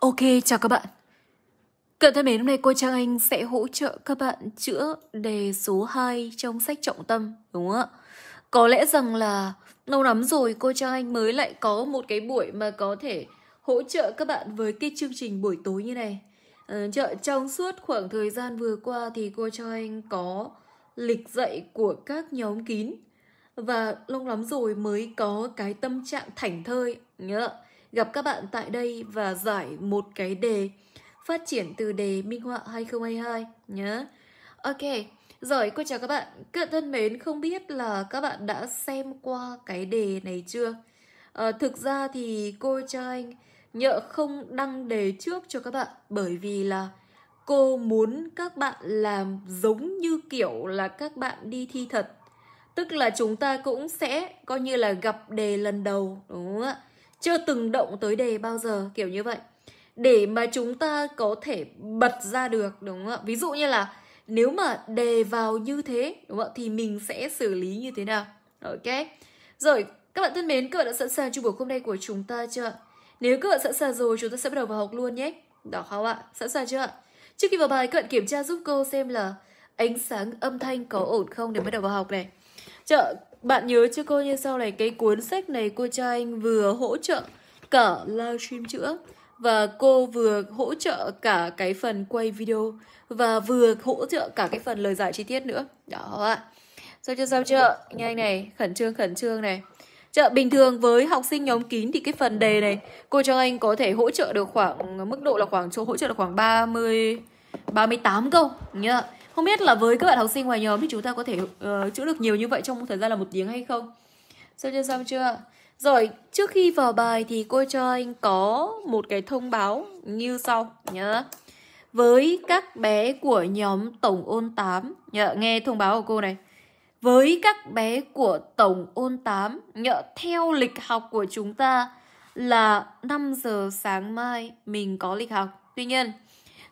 Ok, chào các bạn. Cận thân mến, hôm nay cô Trang Anh sẽ hỗ trợ các bạn chữa đề số 2 trong sách trọng tâm, đúng không ạ? Có lẽ rằng là lâu lắm rồi cô Trang Anh mới lại có một cái buổi mà có thể hỗ trợ các bạn với cái chương trình buổi tối như này. Ừ, chợ trong suốt khoảng thời gian vừa qua thì cô Trang Anh có lịch dạy của các nhóm kín và lâu lắm rồi mới có cái tâm trạng thảnh thơi nhớ gặp các bạn tại đây và giải một cái đề phát triển từ đề minh họa 2022 nhé. Ok, rồi cô chào các bạn. Các thân mến, không biết là các bạn đã xem qua cái đề này chưa? À, thực ra thì cô cho anh nhỡ không đăng đề trước cho các bạn bởi vì là cô muốn các bạn làm giống như kiểu là các bạn đi thi thật. Tức là chúng ta cũng sẽ coi như là gặp đề lần đầu đúng không ạ? chưa từng động tới đề bao giờ kiểu như vậy để mà chúng ta có thể bật ra được đúng không ạ ví dụ như là nếu mà đề vào như thế đúng không ạ thì mình sẽ xử lý như thế nào ok rồi các bạn thân mến các bạn đã sẵn sàng cho buổi hôm nay của chúng ta chưa nếu các bạn sẵn sàng rồi chúng ta sẽ bắt đầu vào học luôn nhé đó không ạ sẵn sàng chưa ạ trước khi vào bài các bạn kiểm tra giúp cô xem là ánh sáng âm thanh có ổn không để bắt đầu vào học này chợ bạn nhớ cho cô như sau này Cái cuốn sách này cô cho anh vừa hỗ trợ Cả livestream chữa Và cô vừa hỗ trợ cả cái phần quay video Và vừa hỗ trợ cả cái phần lời giải chi tiết nữa Đó ạ Sao chưa sao chưa Nhanh này Khẩn trương khẩn trương này Chợ bình thường với học sinh nhóm kín thì cái phần đề này cô cho anh có thể hỗ trợ được khoảng mức độ là khoảng chỗ hỗ trợ là khoảng 30 38 câu nhá không biết là với các bạn học sinh ngoài nhóm thì chúng ta có thể uh, chữa được nhiều như vậy trong thời gian là một tiếng hay không xong chưa xong chưa rồi trước khi vào bài thì cô cho anh có một cái thông báo như sau nhớ với các bé của nhóm tổng ôn 8 nhớ, nghe thông báo của cô này với các bé của tổng ôn 8 nhớ, theo lịch học của chúng ta là 5 giờ sáng mai mình có lịch học tuy nhiên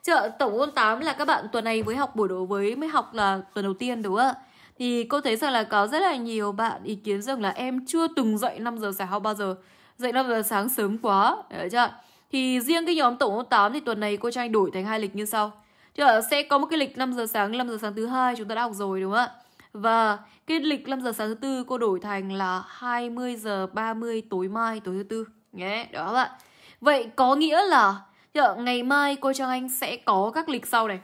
Chợ tổng môn 8 là các bạn tuần này mới học buổi đấu với mới học là tuần đầu tiên đúng không ạ? Thì cô thấy rằng là có rất là nhiều bạn ý kiến rằng là em chưa từng dậy 5 giờ sáng bao giờ. Dậy 5 giờ sáng sớm quá, đấy chưa? Thì riêng cái nhóm tổng môn 8 thì tuần này cô Trang đổi thành hai lịch như sau. chợ sẽ có một cái lịch 5 giờ sáng, 5 giờ sáng thứ hai chúng ta đã học rồi đúng không ạ? Và cái lịch 5 giờ sáng thứ tư cô đổi thành là 20 giờ 30 tối mai tối thứ tư. Nhé, đó các bạn. Vậy có nghĩa là Chợ ngày mai cô Trang Anh sẽ có các lịch sau này.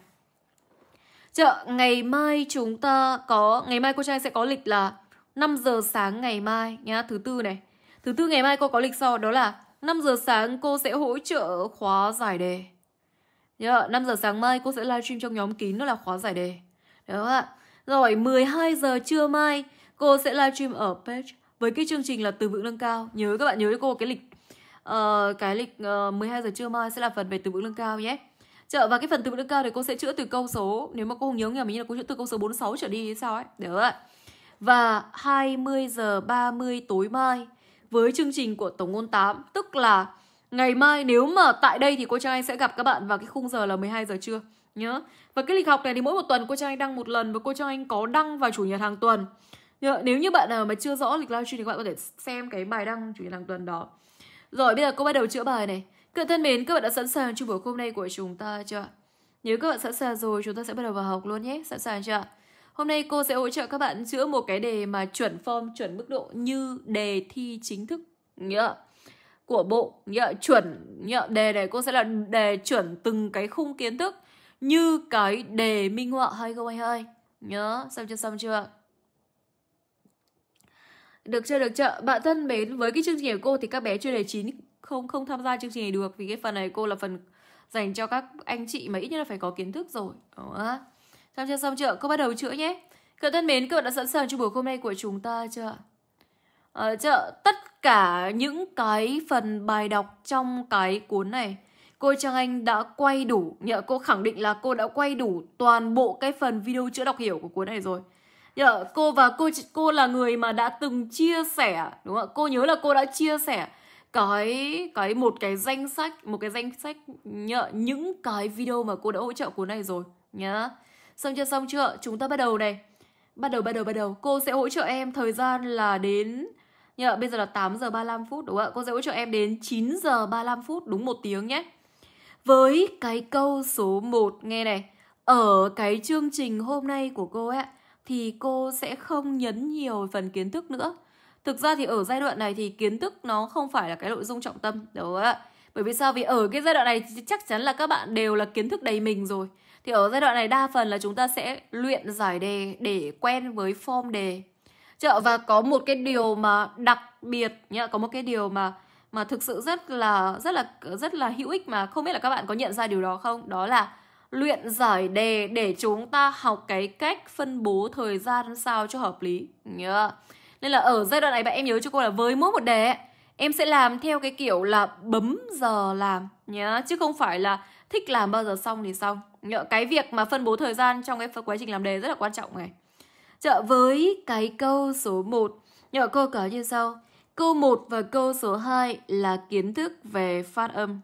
Chợ ngày mai chúng ta có ngày mai cô Trang Anh sẽ có lịch là 5 giờ sáng ngày mai nhá, thứ tư này. Thứ tư ngày mai cô có lịch sau đó là 5 giờ sáng cô sẽ hỗ trợ khóa giải đề. Nhớ, 5 giờ sáng mai cô sẽ livestream trong nhóm kín đó là khóa giải đề. Đúng ạ. Rồi 12 giờ trưa mai cô sẽ livestream ở page với cái chương trình là từ vựng nâng cao. Nhớ các bạn nhớ cho cô cái lịch Ờ, cái lịch uh, ờ, 12 giờ trưa mai sẽ là phần về từ vựng lương cao nhé Chợ và cái phần từ vựng lương cao thì cô sẽ chữa từ câu số nếu mà cô không nhớ nhầm mình là cô chữa từ câu số 46 trở đi sao ấy. Được ạ. Và 20 giờ 30 tối mai với chương trình của Tổng ngôn 8 tức là ngày mai nếu mà tại đây thì cô Trang Anh sẽ gặp các bạn vào cái khung giờ là 12 giờ trưa nhớ. Và cái lịch học này thì mỗi một tuần cô Trang Anh đăng một lần và cô Trang Anh có đăng vào chủ nhật hàng tuần. Nếu như bạn nào mà chưa rõ lịch livestream thì các bạn có thể xem cái bài đăng chủ nhật hàng tuần đó. Rồi bây giờ cô bắt đầu chữa bài này. Các bạn thân mến, các bạn đã sẵn sàng cho buổi hôm nay của chúng ta chưa ạ? Nếu các bạn sẵn sàng rồi, chúng ta sẽ bắt đầu vào học luôn nhé. Sẵn sàng chưa ạ? Hôm nay cô sẽ hỗ trợ các bạn chữa một cái đề mà chuẩn form, chuẩn mức độ như đề thi chính thức. Nhớ của bộ nhớ chuẩn nhớ đề này cô sẽ là đề chuẩn từng cái khung kiến thức như cái đề minh họa 2022 nhớ xong chưa xong chưa được chưa, được chợ Bạn thân mến, với cái chương trình của cô thì các bé chưa đề chín không không tham gia chương trình này được vì cái phần này cô là phần dành cho các anh chị mà ít nhất là phải có kiến thức rồi. Đó. Xong chưa, xong chưa? Cô bắt đầu chữa nhé. Các thân mến, các bạn đã sẵn sàng cho buổi hôm nay của chúng ta chưa? À, chưa? Tất cả những cái phần bài đọc trong cái cuốn này cô Trang Anh đã quay đủ, nhờ cô khẳng định là cô đã quay đủ toàn bộ cái phần video chữa đọc hiểu của cuốn này rồi. Yeah, cô và cô cô là người mà đã từng chia sẻ đúng không? ạ Cô nhớ là cô đã chia sẻ cái cái một cái danh sách một cái danh sách nhờ, những cái video mà cô đã hỗ trợ cuốn này rồi nhá. Xong chưa xong chưa? Chúng ta bắt đầu này. Bắt đầu bắt đầu bắt đầu. Cô sẽ hỗ trợ em thời gian là đến nhờ bây giờ là 8 giờ 35 phút đúng không ạ? Cô sẽ hỗ trợ em đến 9 giờ 35 phút đúng một tiếng nhé. Với cái câu số 1 nghe này. Ở cái chương trình hôm nay của cô ấy thì cô sẽ không nhấn nhiều phần kiến thức nữa thực ra thì ở giai đoạn này thì kiến thức nó không phải là cái nội dung trọng tâm đúng ạ bởi vì sao vì ở cái giai đoạn này thì chắc chắn là các bạn đều là kiến thức đầy mình rồi thì ở giai đoạn này đa phần là chúng ta sẽ luyện giải đề để quen với form đề chợ và có một cái điều mà đặc biệt nhá có một cái điều mà mà thực sự rất là rất là rất là hữu ích mà không biết là các bạn có nhận ra điều đó không đó là luyện giải đề để chúng ta học cái cách phân bố thời gian sao cho hợp lý nhá. Nên là ở giai đoạn này bạn em nhớ cho cô là với mỗi một đề em sẽ làm theo cái kiểu là bấm giờ làm nhá chứ không phải là thích làm bao giờ xong thì xong. Nhớ cái việc mà phân bố thời gian trong cái quá trình làm đề rất là quan trọng này. Chợ với cái câu số 1 Nhờ cô có như sau Câu 1 và câu số 2 là kiến thức về phát âm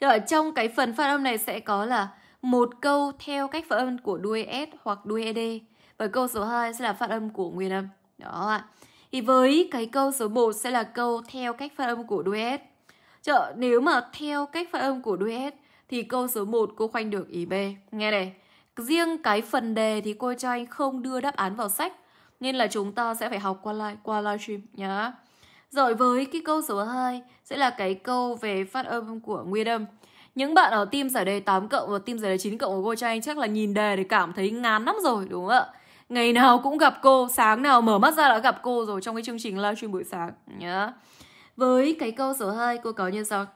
Rồi trong cái phần phát âm này sẽ có là một câu theo cách phát âm của đuôi S hoặc đuôi ED. Và câu số 2 sẽ là phát âm của nguyên âm. Đó ạ. Thì với cái câu số 1 sẽ là câu theo cách phát âm của đuôi S. Chợ, nếu mà theo cách phát âm của đuôi S thì câu số 1 cô khoanh được ý B. Nghe này, riêng cái phần đề thì cô cho anh không đưa đáp án vào sách nên là chúng ta sẽ phải học qua live qua livestream nhá. Rồi với cái câu số 2 sẽ là cái câu về phát âm của nguyên âm những bạn ở team giải đề 8 cộng và team giải đề 9 cộng của cô Trang chắc là nhìn đề thì cảm thấy ngán lắm rồi đúng không ạ ngày nào cũng gặp cô sáng nào mở mắt ra đã gặp cô rồi trong cái chương trình livestream buổi sáng nhá với cái câu số 2 cô có như sau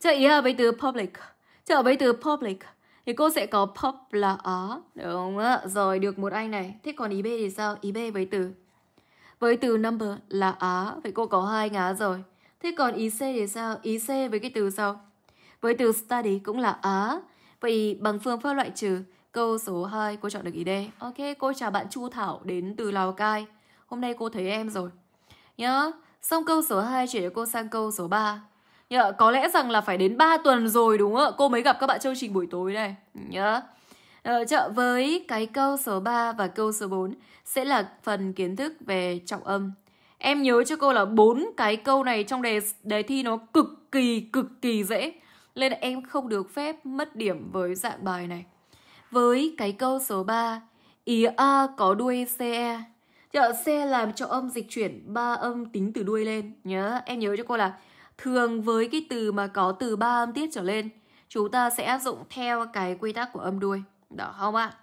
trợ ý ở với từ public trợ với từ public thì cô sẽ có pop là ó đúng không ạ rồi được một anh này thế còn ý b thì sao ý b với từ với từ number là á vậy cô có hai ngá rồi thế còn ý c thì sao ý c với cái từ sau với từ study cũng là á. Vậy bằng phương pháp loại trừ, câu số 2 cô chọn được ý D. Ok, cô chào bạn Chu Thảo đến từ Lào Cai. Hôm nay cô thấy em rồi. Nhớ, xong câu số 2 chuyển cô sang câu số 3. Nhớ, có lẽ rằng là phải đến 3 tuần rồi đúng không ạ? Cô mới gặp các bạn chương trình buổi tối này. Nhớ. Ờ, chợ với cái câu số 3 và câu số 4 sẽ là phần kiến thức về trọng âm. Em nhớ cho cô là bốn cái câu này trong đề đề thi nó cực kỳ cực kỳ dễ. Nên em không được phép mất điểm với dạng bài này. Với cái câu số 3, ý A có đuôi CE. Chợ xe làm cho âm dịch chuyển ba âm tính từ đuôi lên nhớ em nhớ cho cô là thường với cái từ mà có từ ba âm tiết trở lên chúng ta sẽ áp dụng theo cái quy tắc của âm đuôi đó không ạ à?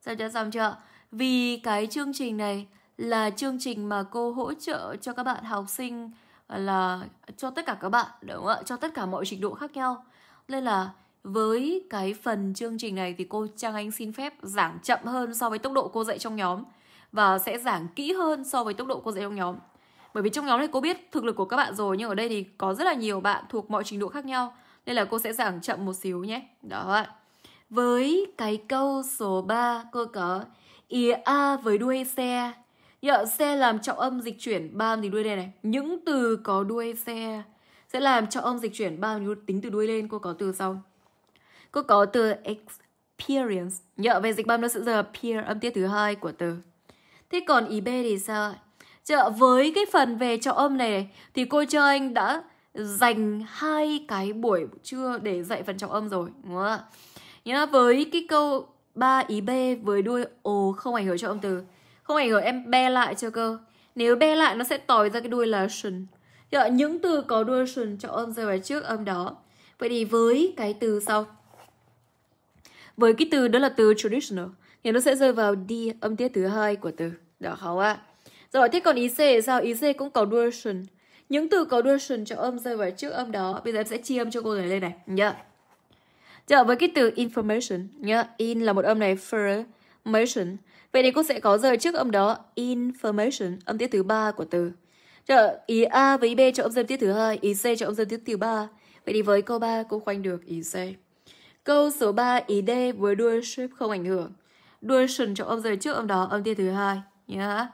sao cho xong chưa vì cái chương trình này là chương trình mà cô hỗ trợ cho các bạn học sinh à, là cho tất cả các bạn đúng không ạ cho tất cả mọi trình độ khác nhau nên là với cái phần chương trình này thì cô Trang Anh xin phép giảng chậm hơn so với tốc độ cô dạy trong nhóm và sẽ giảng kỹ hơn so với tốc độ cô dạy trong nhóm. Bởi vì trong nhóm này cô biết thực lực của các bạn rồi nhưng ở đây thì có rất là nhiều bạn thuộc mọi trình độ khác nhau nên là cô sẽ giảng chậm một xíu nhé. Đó ạ. Với cái câu số 3 cô có ý a với đuôi xe. Nhờ xe làm trọng âm dịch chuyển ba thì đuôi đây này. Những từ có đuôi xe sẽ làm cho ông dịch chuyển bao nhiêu tính từ đuôi lên. Cô có từ sau. Cô có từ experience. Nhớ về dịch băm nó sẽ giờ peer âm tiết thứ hai của từ. Thế còn ý B thì sao? Chợ với cái phần về cho âm này, thì cô cho anh đã dành hai cái buổi trưa để dạy phần trọng âm rồi đúng không ạ? Nhá với cái câu ba ý B với đuôi ồ không ảnh hưởng cho âm từ. Không ảnh hưởng em be lại cho cơ. Nếu be lại nó sẽ tỏi ra cái đuôi là shun rồi, dạ, những từ có đuôi sườn cho âm rơi vào trước âm đó. Vậy thì với cái từ sau. Với cái từ đó là từ traditional. Thì nó sẽ rơi vào D, âm tiết thứ hai của từ. Đó không ạ? Rồi, thế còn ý C sao? Ý C cũng có đuôi sườn. Những từ có đuôi sườn cho âm rơi vào trước âm đó. Bây giờ em sẽ chia âm cho cô này lên này. Nhớ. Dạ. Yeah. Dạ, với cái từ information nhá, in là một âm này information Vậy thì cô sẽ có rơi trước âm đó information, âm tiết thứ ba của từ. Chờ, ý A với ý B cho âm dương tiết thứ hai, ý C cho âm dương tiết thứ ba. Vậy thì với câu 3 cô khoanh được ý C. Câu số 3 ý D với đuôi shape không ảnh hưởng. Đuôi sừng cho âm rời trước âm đó âm tiết thứ hai nhá. Yeah.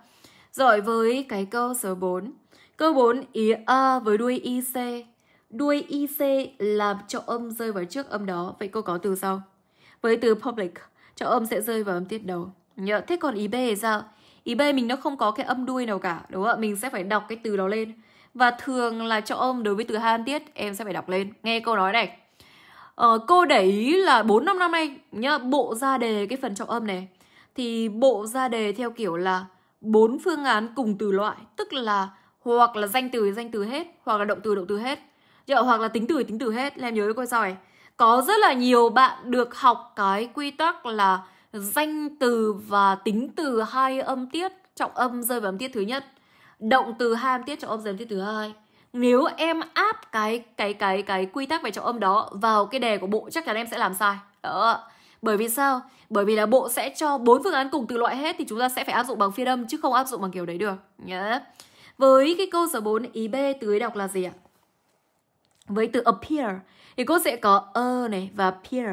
Rồi với cái câu số 4. Câu 4 ý A với đuôi IC. Đuôi IC làm cho âm rơi vào trước âm đó. Vậy cô có từ sau. Với từ public cho âm sẽ rơi vào âm tiết đầu. Nhớ. Thế còn ý B thì sao? ý B mình nó không có cái âm đuôi nào cả đúng không ạ mình sẽ phải đọc cái từ đó lên và thường là cho âm đối với từ han tiết em sẽ phải đọc lên nghe câu nói này ờ, cô để ý là 4 năm năm nay nhá bộ ra đề cái phần trọng âm này thì bộ ra đề theo kiểu là bốn phương án cùng từ loại tức là hoặc là danh từ danh từ hết hoặc là động từ động từ hết Chứ, dạ, hoặc là tính từ tính từ hết em nhớ coi sau này có rất là nhiều bạn được học cái quy tắc là danh từ và tính từ hai âm tiết trọng âm rơi vào âm tiết thứ nhất động từ hai âm tiết trọng âm rơi vào âm tiết thứ hai nếu em áp cái cái cái cái quy tắc về trọng âm đó vào cái đề của bộ chắc chắn em sẽ làm sai đó bởi vì sao bởi vì là bộ sẽ cho bốn phương án cùng từ loại hết thì chúng ta sẽ phải áp dụng bằng phiên âm chứ không áp dụng bằng kiểu đấy được nhé yeah. với cái câu số 4 ý b tưới đọc là gì ạ với từ appear thì cô sẽ có a này và appear.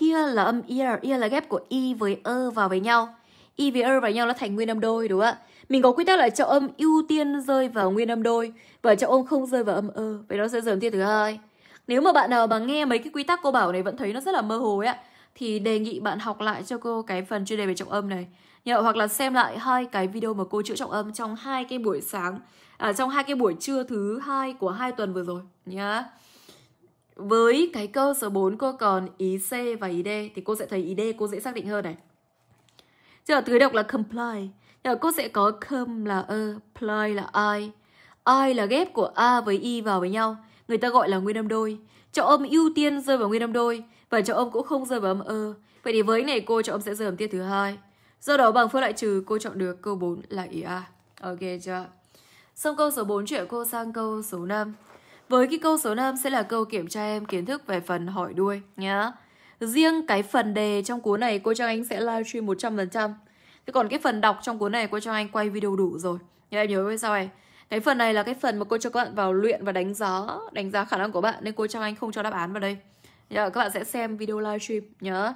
Peer là âm ear, ear là ghép của y với ơ e vào với nhau. Y với ơ e vào nhau nó thành nguyên âm đôi đúng không ạ? Mình có quy tắc là trọng âm ưu tiên rơi vào nguyên âm đôi và trọng âm không rơi vào âm ơ. E. Vậy nó sẽ rơi âm tiên thứ hai. Nếu mà bạn nào mà nghe mấy cái quy tắc cô bảo này vẫn thấy nó rất là mơ hồ ấy ạ thì đề nghị bạn học lại cho cô cái phần chuyên đề về trọng âm này. Nhờ, hoặc là xem lại hai cái video mà cô chữa trọng âm trong hai cái buổi sáng à, trong hai cái buổi trưa thứ hai của hai tuần vừa rồi nhá. Yeah. Với cái cơ số 4 cô còn ý C và ý D thì cô sẽ thấy ý D cô dễ xác định hơn này. Chứ ở thứ đọc là comply. Giờ cô sẽ có come là ơ, e, ply là I. I là ghép của A với I vào với nhau. Người ta gọi là nguyên âm đôi. Trọng âm ưu tiên rơi vào nguyên âm đôi và trọng âm cũng không rơi vào âm ơ. E. Vậy thì với này cô trọng âm sẽ rơi âm tiết thứ hai. Do đó bằng phương loại trừ cô chọn được câu 4 là ý A. Ok chưa? Xong câu số 4 chuyển cô sang câu số 5. Với cái câu số 5 sẽ là câu kiểm tra em kiến thức về phần hỏi đuôi nhá. Riêng cái phần đề trong cuốn này cô Trang Anh sẽ livestream 100%. Thế còn cái phần đọc trong cuốn này cô Trang Anh quay video đủ rồi. Nhưng em nhớ với sao này. Cái phần này là cái phần mà cô cho các bạn vào luyện và đánh giá đánh giá khả năng của bạn nên cô Trang Anh không cho đáp án vào đây. Nhờ các bạn sẽ xem video livestream nhớ.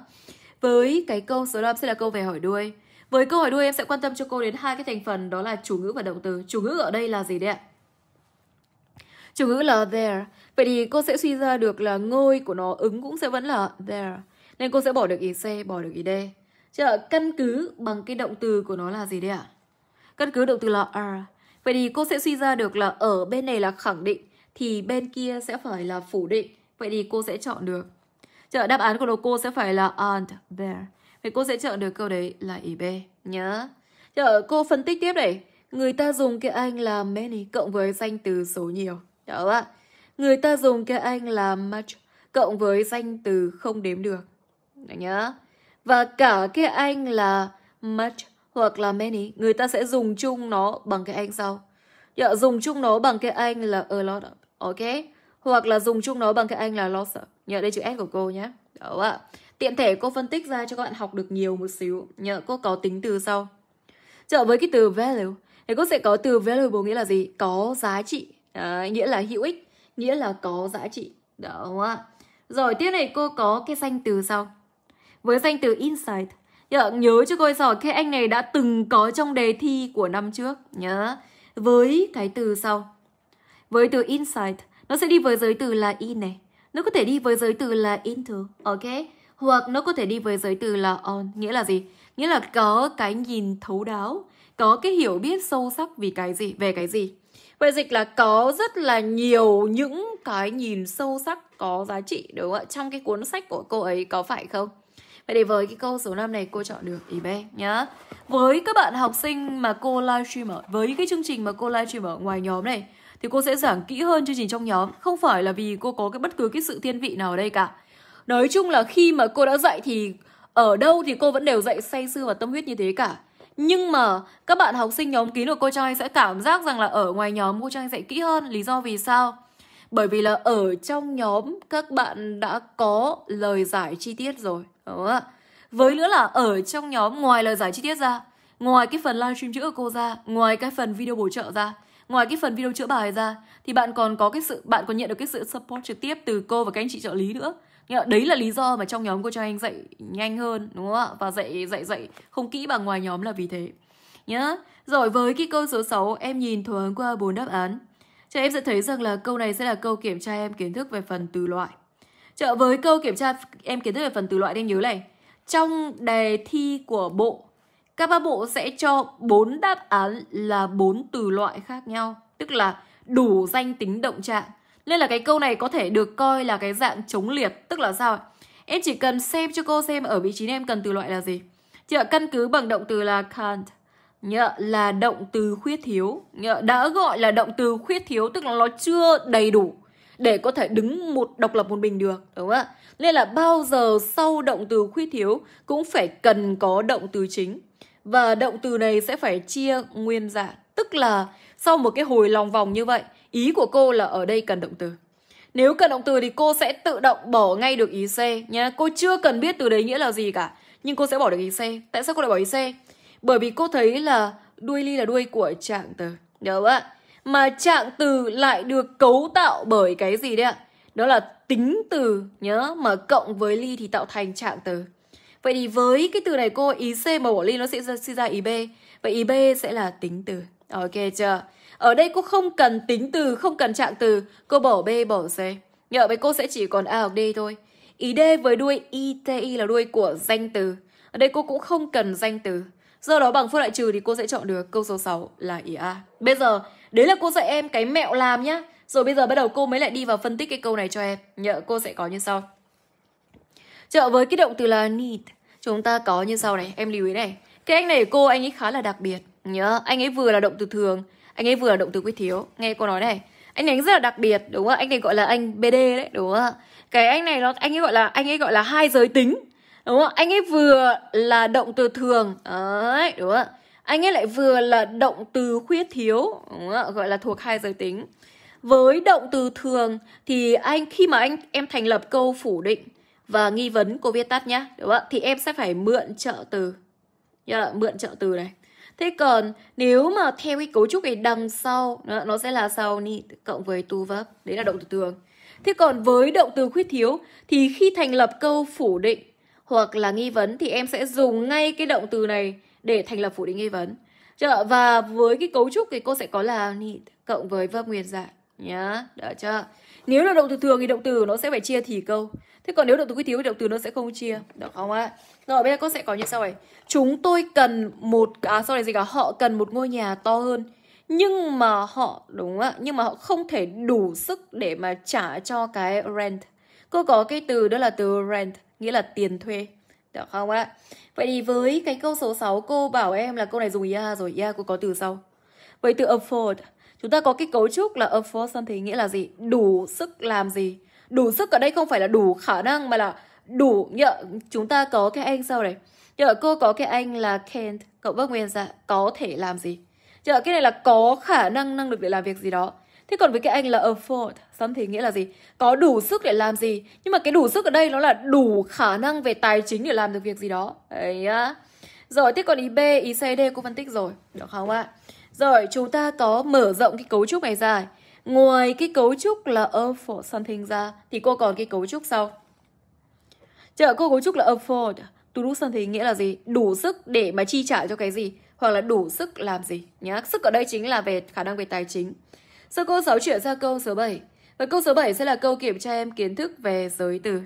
Với cái câu số 5 sẽ là câu về hỏi đuôi. Với câu hỏi đuôi em sẽ quan tâm cho cô đến hai cái thành phần đó là chủ ngữ và động từ. Chủ ngữ ở đây là gì đấy ạ? chủ ngữ là there. Vậy thì cô sẽ suy ra được là ngôi của nó ứng cũng sẽ vẫn là there. Nên cô sẽ bỏ được ý C, bỏ được ý D. Chứ căn cứ bằng cái động từ của nó là gì đây ạ? À? Căn cứ động từ là are. Vậy thì cô sẽ suy ra được là ở bên này là khẳng định thì bên kia sẽ phải là phủ định. Vậy thì cô sẽ chọn được. Chờ đáp án của cô sẽ phải là aren't there. Vậy cô sẽ chọn được câu đấy là ý B nhớ. Chờ cô phân tích tiếp này. Người ta dùng cái anh là many cộng với danh từ số nhiều. Đó ạ. Người ta dùng cái anh là much cộng với danh từ không đếm được. Được nhớ. Và cả cái anh là much hoặc là many, người ta sẽ dùng chung nó bằng cái anh sau. Dạ, dùng chung nó bằng cái anh là a lot of, ok? Hoặc là dùng chung nó bằng cái anh là lots of. Nhớ đây chữ S của cô nhé. Đó ạ. Tiện thể cô phân tích ra cho các bạn học được nhiều một xíu. Nhớ cô có tính từ sau. Trở dạ, với cái từ value, thì cô sẽ có từ valuable nghĩa là gì? Có giá trị Đấy, nghĩa là hữu ích, nghĩa là có giá trị. Đó không ạ? Rồi tiếp này cô có cái danh từ sau. Với danh từ insight. Dạ, nhớ cho cô giỏi cái anh này đã từng có trong đề thi của năm trước nhớ. Với cái từ sau. Với từ insight, nó sẽ đi với giới từ là in này. Nó có thể đi với giới từ là into, ok? Hoặc nó có thể đi với giới từ là on, nghĩa là gì? Nghĩa là có cái nhìn thấu đáo, có cái hiểu biết sâu sắc vì cái gì, về cái gì vậy dịch là có rất là nhiều những cái nhìn sâu sắc có giá trị đúng không ạ? Trong cái cuốn sách của cô ấy có phải không? Vậy để với cái câu số 5 này cô chọn được ý bé nhá. Với các bạn học sinh mà cô ở với cái chương trình mà cô ở ngoài nhóm này thì cô sẽ giảng kỹ hơn chương trình trong nhóm, không phải là vì cô có cái bất cứ cái sự thiên vị nào ở đây cả. Nói chung là khi mà cô đã dạy thì ở đâu thì cô vẫn đều dạy say sưa và tâm huyết như thế cả nhưng mà các bạn học sinh nhóm kín của cô Trang sẽ cảm giác rằng là ở ngoài nhóm cô Trang dạy kỹ hơn. Lý do vì sao? Bởi vì là ở trong nhóm các bạn đã có lời giải chi tiết rồi. Đúng không? Với nữa là ở trong nhóm ngoài lời giải chi tiết ra, ngoài cái phần livestream chữa của cô ra, ngoài cái phần video bổ trợ ra, ngoài cái phần video chữa bài ra thì bạn còn có cái sự bạn còn nhận được cái sự support trực tiếp từ cô và các anh chị trợ lý nữa nhưng đấy là lý do mà trong nhóm cô cho anh dạy nhanh hơn đúng không ạ và dạy dạy dạy không kỹ bằng ngoài nhóm là vì thế nhá rồi với cái câu số 6 em nhìn thoáng qua bốn đáp án cho em sẽ thấy rằng là câu này sẽ là câu kiểm tra em kiến thức về phần từ loại Chợ với câu kiểm tra em kiến thức về phần từ loại nên nhớ này Trong đề thi của bộ Các ba bộ sẽ cho bốn đáp án là bốn từ loại khác nhau Tức là đủ danh tính động trạng nên là cái câu này có thể được coi là cái dạng chống liệt, tức là sao ạ? Em chỉ cần xem cho cô xem ở vị trí em cần từ loại là gì. Chị căn cứ bằng động từ là can't nhờ là động từ khuyết thiếu nhờ đã gọi là động từ khuyết thiếu tức là nó chưa đầy đủ để có thể đứng một độc lập một mình được đúng không ạ nên là bao giờ sau động từ khuyết thiếu cũng phải cần có động từ chính và động từ này sẽ phải chia nguyên dạng tức là sau một cái hồi lòng vòng như vậy Ý của cô là ở đây cần động từ. Nếu cần động từ thì cô sẽ tự động bỏ ngay được ý C nhá. Cô chưa cần biết từ đấy nghĩa là gì cả, nhưng cô sẽ bỏ được ý C. Tại sao cô lại bỏ ý C? Bởi vì cô thấy là đuôi ly là đuôi của trạng từ. không ạ. Mà trạng từ lại được cấu tạo bởi cái gì đấy ạ? Đó là tính từ nhớ mà cộng với ly thì tạo thành trạng từ. Vậy thì với cái từ này cô ý C mà bỏ ly nó sẽ sinh ra ý B. Vậy ý B sẽ là tính từ. Ok chưa? Ở đây cô không cần tính từ, không cần trạng từ. Cô bỏ B bỏ C. Nhờ với cô sẽ chỉ còn A hoặc D thôi. Ý D với đuôi ITI là đuôi của danh từ. Ở đây cô cũng không cần danh từ. Do đó bằng phương loại trừ thì cô sẽ chọn được câu số 6 là ý A. Bây giờ, đấy là cô dạy em cái mẹo làm nhá. Rồi bây giờ bắt đầu cô mới lại đi vào phân tích cái câu này cho em. Nhờ cô sẽ có như sau. Trợ với cái động từ là need, chúng ta có như sau này, em lưu ý này. Cái anh này của cô, anh ấy khá là đặc biệt. Nhớ, anh ấy vừa là động từ thường, anh ấy vừa là động từ quy thiếu nghe cô nói này anh ấy rất là đặc biệt đúng không anh này gọi là anh bd đấy đúng không cái anh này nó anh ấy gọi là anh ấy gọi là hai giới tính đúng không anh ấy vừa là động từ thường đấy đúng không anh ấy lại vừa là động từ khuyết thiếu đúng không? gọi là thuộc hai giới tính với động từ thường thì anh khi mà anh em thành lập câu phủ định và nghi vấn cô viết tắt nhá đúng không thì em sẽ phải mượn trợ từ yeah, mượn trợ từ này Thế còn nếu mà theo cái cấu trúc cái đằng sau đó, nó sẽ là sau ni cộng với tu vấp. Đấy là động từ thường. Thế còn với động từ khuyết thiếu thì khi thành lập câu phủ định hoặc là nghi vấn thì em sẽ dùng ngay cái động từ này để thành lập phủ định nghi vấn. Chưa? Và với cái cấu trúc thì cô sẽ có là ni cộng với vấp nguyên dạng nhá. Được chưa? nếu là động từ thường thì động từ nó sẽ phải chia thì câu thế còn nếu động từ quy thiếu thì động từ nó sẽ không chia được không ạ rồi bây giờ con sẽ có như sau này chúng tôi cần một à sau này gì cả họ cần một ngôi nhà to hơn nhưng mà họ đúng ạ nhưng mà họ không thể đủ sức để mà trả cho cái rent cô có cái từ đó là từ rent nghĩa là tiền thuê được không ạ vậy thì với cái câu số 6 cô bảo em là câu này dùng yeah rồi yeah cô có từ sau vậy từ afford Chúng ta có cái cấu trúc là afford thì nghĩa là gì? Đủ sức làm gì? Đủ sức ở đây không phải là đủ khả năng mà là đủ nhựa chúng ta có cái anh sau này. nhựa cô có cái anh là can't cậu với nguyên dạ có thể làm gì? nhựa cái này là có khả năng năng lực để làm việc gì đó. Thế còn với cái anh là afford something nghĩa là gì? Có đủ sức để làm gì? Nhưng mà cái đủ sức ở đây nó là đủ khả năng về tài chính để làm được việc gì đó. Đấy á. Rồi, thế còn ý B, ý C, D cô phân tích rồi. Được không ạ? À? Rồi chúng ta có mở rộng cái cấu trúc này ra. Ngoài cái cấu trúc là a for something ra thì cô còn cái cấu trúc sau. Chờ cô cấu trúc là afford. To do something nghĩa là gì? Đủ sức để mà chi trả cho cái gì? Hoặc là đủ sức làm gì? Nhá. Sức ở đây chính là về khả năng về tài chính. Sau câu 6 chuyển sang câu số 7. Và câu số 7 sẽ là câu kiểm tra em kiến thức về giới từ.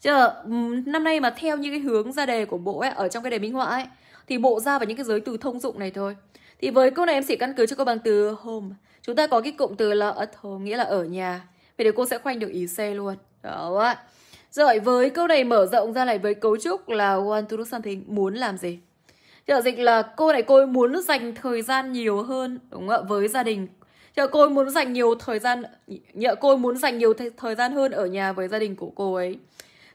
Chờ năm nay mà theo những cái hướng ra đề của bộ ấy, ở trong cái đề minh họa ấy, thì bộ ra vào những cái giới từ thông dụng này thôi. Thì với câu này em sẽ căn cứ cho cô bằng từ home. Chúng ta có cái cụm từ là at home nghĩa là ở nhà. Vậy thì cô sẽ khoanh được ý C luôn. Đó ạ. Rồi với câu này mở rộng ra này với cấu trúc là want to do something muốn làm gì? Chờ dịch là cô này cô ấy muốn dành thời gian nhiều hơn đúng không ạ với gia đình. Chờ cô ấy muốn dành nhiều thời gian nhờ cô ấy muốn dành nhiều th- thời gian hơn ở nhà với gia đình của cô ấy.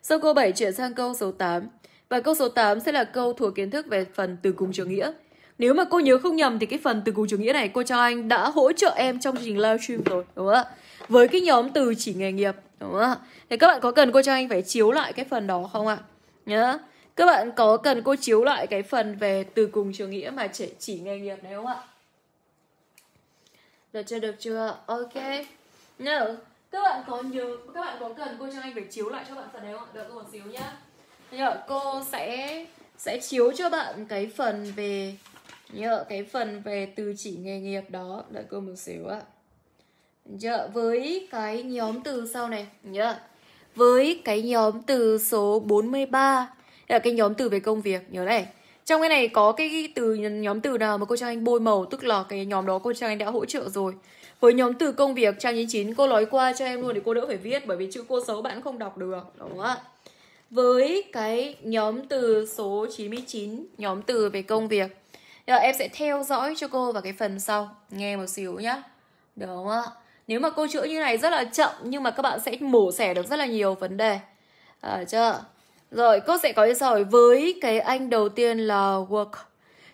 Sau câu 7 chuyển sang câu số 8. Và câu số 8 sẽ là câu thuộc kiến thức về phần từ cùng chủ nghĩa nếu mà cô nhớ không nhầm thì cái phần từ cú chủ nghĩa này cô cho anh đã hỗ trợ em trong chương trình livestream rồi đúng không ạ với cái nhóm từ chỉ nghề nghiệp đúng không ạ thì các bạn có cần cô cho anh phải chiếu lại cái phần đó không ạ nhớ các bạn có cần cô chiếu lại cái phần về từ cùng chủ nghĩa mà chỉ, chỉ nghề nghiệp này không ạ được chưa được chưa ok nhớ các bạn có nhớ các bạn có cần cô cho anh phải chiếu lại cho bạn phần đấy không ạ đợi cô một xíu nhá bây cô sẽ sẽ chiếu cho bạn cái phần về nhớ cái phần về từ chỉ nghề nghiệp đó đợi cô một xíu ạ nhớ với cái nhóm từ sau này nhớ với cái nhóm từ số 43 Đây là cái nhóm từ về công việc nhớ này trong cái này có cái từ nhóm từ nào mà cô Trang Anh bôi màu Tức là cái nhóm đó cô Trang Anh đã hỗ trợ rồi Với nhóm từ công việc Trang 99 cô nói qua cho em luôn để cô đỡ phải viết Bởi vì chữ cô xấu bạn không đọc được Đúng không ạ? Với cái nhóm từ số 99 Nhóm từ về công việc Bây giờ em sẽ theo dõi cho cô vào cái phần sau Nghe một xíu nhá Được không ạ? Nếu mà cô chữa như này rất là chậm Nhưng mà các bạn sẽ mổ xẻ được rất là nhiều vấn đề à, ờ, chưa? Rồi cô sẽ có giỏi với cái anh đầu tiên là work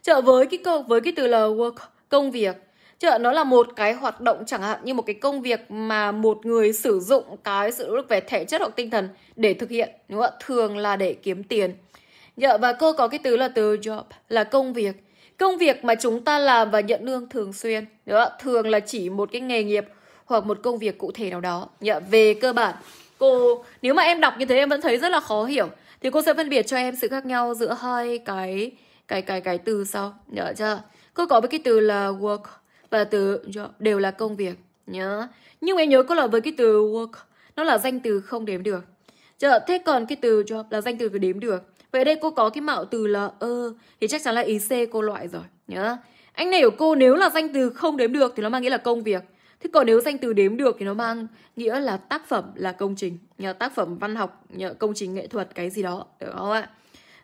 Chợ với cái câu với cái từ là work Công việc chợ nó là một cái hoạt động chẳng hạn như một cái công việc mà một người sử dụng cái sự lực về thể chất hoặc tinh thần để thực hiện, đúng không ạ? Thường là để kiếm tiền. Dạ, và cô có cái từ là từ job, là công việc. Công việc mà chúng ta làm và nhận lương thường xuyên, đó, thường là chỉ một cái nghề nghiệp hoặc một công việc cụ thể nào đó. Nhờ, dạ, về cơ bản, cô nếu mà em đọc như thế em vẫn thấy rất là khó hiểu thì cô sẽ phân biệt cho em sự khác nhau giữa hai cái cái cái cái từ sau nhớ dạ, chưa dạ. cô có với cái từ là work và từ đều là công việc nhớ nhưng em nhớ cô là với cái từ work nó là danh từ không đếm được chưa thế còn cái từ job là danh từ đếm được Vậy đây cô có cái mạo từ là ơ thì chắc chắn là ý C cô loại rồi. Nhớ Anh này của cô nếu là danh từ không đếm được thì nó mang nghĩa là công việc. Thế còn nếu danh từ đếm được thì nó mang nghĩa là tác phẩm là công trình, nhờ tác phẩm văn học, nhờ công trình nghệ thuật cái gì đó, được không ạ?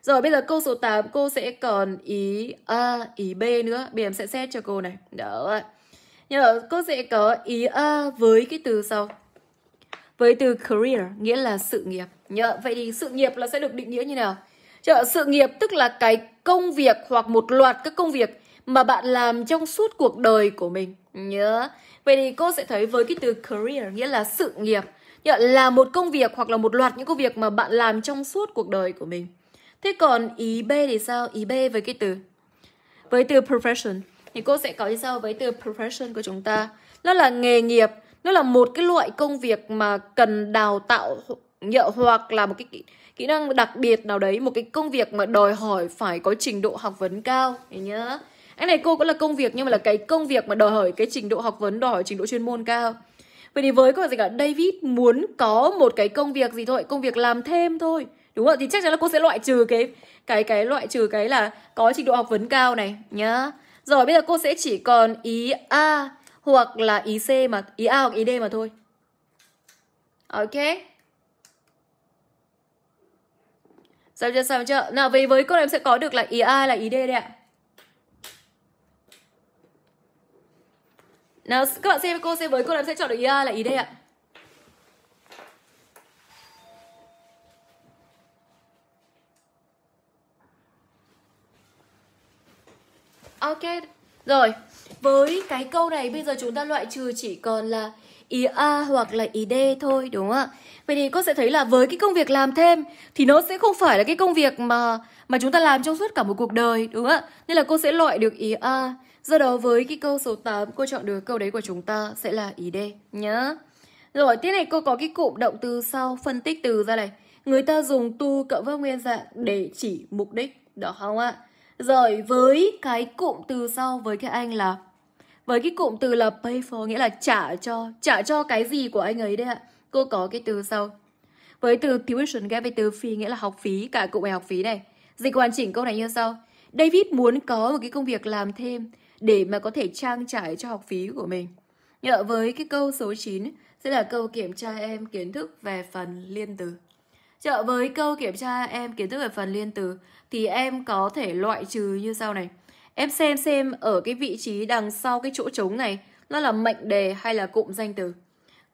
Rồi bây giờ câu số 8 cô sẽ còn ý A, ý B nữa. Bây giờ em sẽ xét cho cô này. Đó ạ. Nhờ cô sẽ có ý A với cái từ sau. Với từ career nghĩa là sự nghiệp. Nhờ vậy thì sự nghiệp là sẽ được định nghĩa như nào? Chợ sự nghiệp tức là cái công việc hoặc một loạt các công việc mà bạn làm trong suốt cuộc đời của mình nhớ vậy thì cô sẽ thấy với cái từ career nghĩa là sự nghiệp nghĩa là một công việc hoặc là một loạt những công việc mà bạn làm trong suốt cuộc đời của mình thế còn ý b thì sao ý b với cái từ với từ profession thì cô sẽ có như sau với từ profession của chúng ta nó là nghề nghiệp nó là một cái loại công việc mà cần đào tạo nhợ hoặc là một cái kỹ năng đặc biệt nào đấy một cái công việc mà đòi hỏi phải có trình độ học vấn cao nhớ cái này cô cũng là công việc nhưng mà là cái công việc mà đòi hỏi cái trình độ học vấn đòi hỏi trình độ chuyên môn cao vậy thì với câu gì cả David muốn có một cái công việc gì thôi công việc làm thêm thôi đúng không thì chắc chắn là cô sẽ loại trừ cái cái cái loại trừ cái là có trình độ học vấn cao này nhá rồi bây giờ cô sẽ chỉ còn ý a hoặc là ý c mà ý a hoặc ý d mà thôi ok Sao chưa, sao chưa? Nào về với con em sẽ có được là ý A là ý D đây ạ. Nào các bạn xem cô xem với cô em sẽ chọn được ý A là ý D ạ. Ok, rồi với cái câu này bây giờ chúng ta loại trừ chỉ còn là ý A hoặc là ý D thôi đúng không ạ? Vậy thì cô sẽ thấy là với cái công việc làm thêm thì nó sẽ không phải là cái công việc mà mà chúng ta làm trong suốt cả một cuộc đời đúng không ạ? Nên là cô sẽ loại được ý A. Do đó với cái câu số 8 cô chọn được câu đấy của chúng ta sẽ là ý D nhá. Rồi tiếp này cô có cái cụm động từ sau phân tích từ ra này. Người ta dùng tu cộng với nguyên dạng để chỉ mục đích đó không ạ? Rồi với cái cụm từ sau với cái anh là với cái cụm từ là pay for nghĩa là trả cho, trả cho cái gì của anh ấy đấy ạ. Cô có cái từ sau. Với từ tuition ghép với từ phí nghĩa là học phí, cả cụm này học phí này. Dịch hoàn chỉnh câu này như sau. David muốn có một cái công việc làm thêm để mà có thể trang trải cho học phí của mình. Nhờ với cái câu số 9 sẽ là câu kiểm tra em kiến thức về phần liên từ. Chợ với câu kiểm tra em kiến thức về phần liên từ thì em có thể loại trừ như sau này. Em xem xem ở cái vị trí đằng sau cái chỗ trống này nó là mệnh đề hay là cụm danh từ.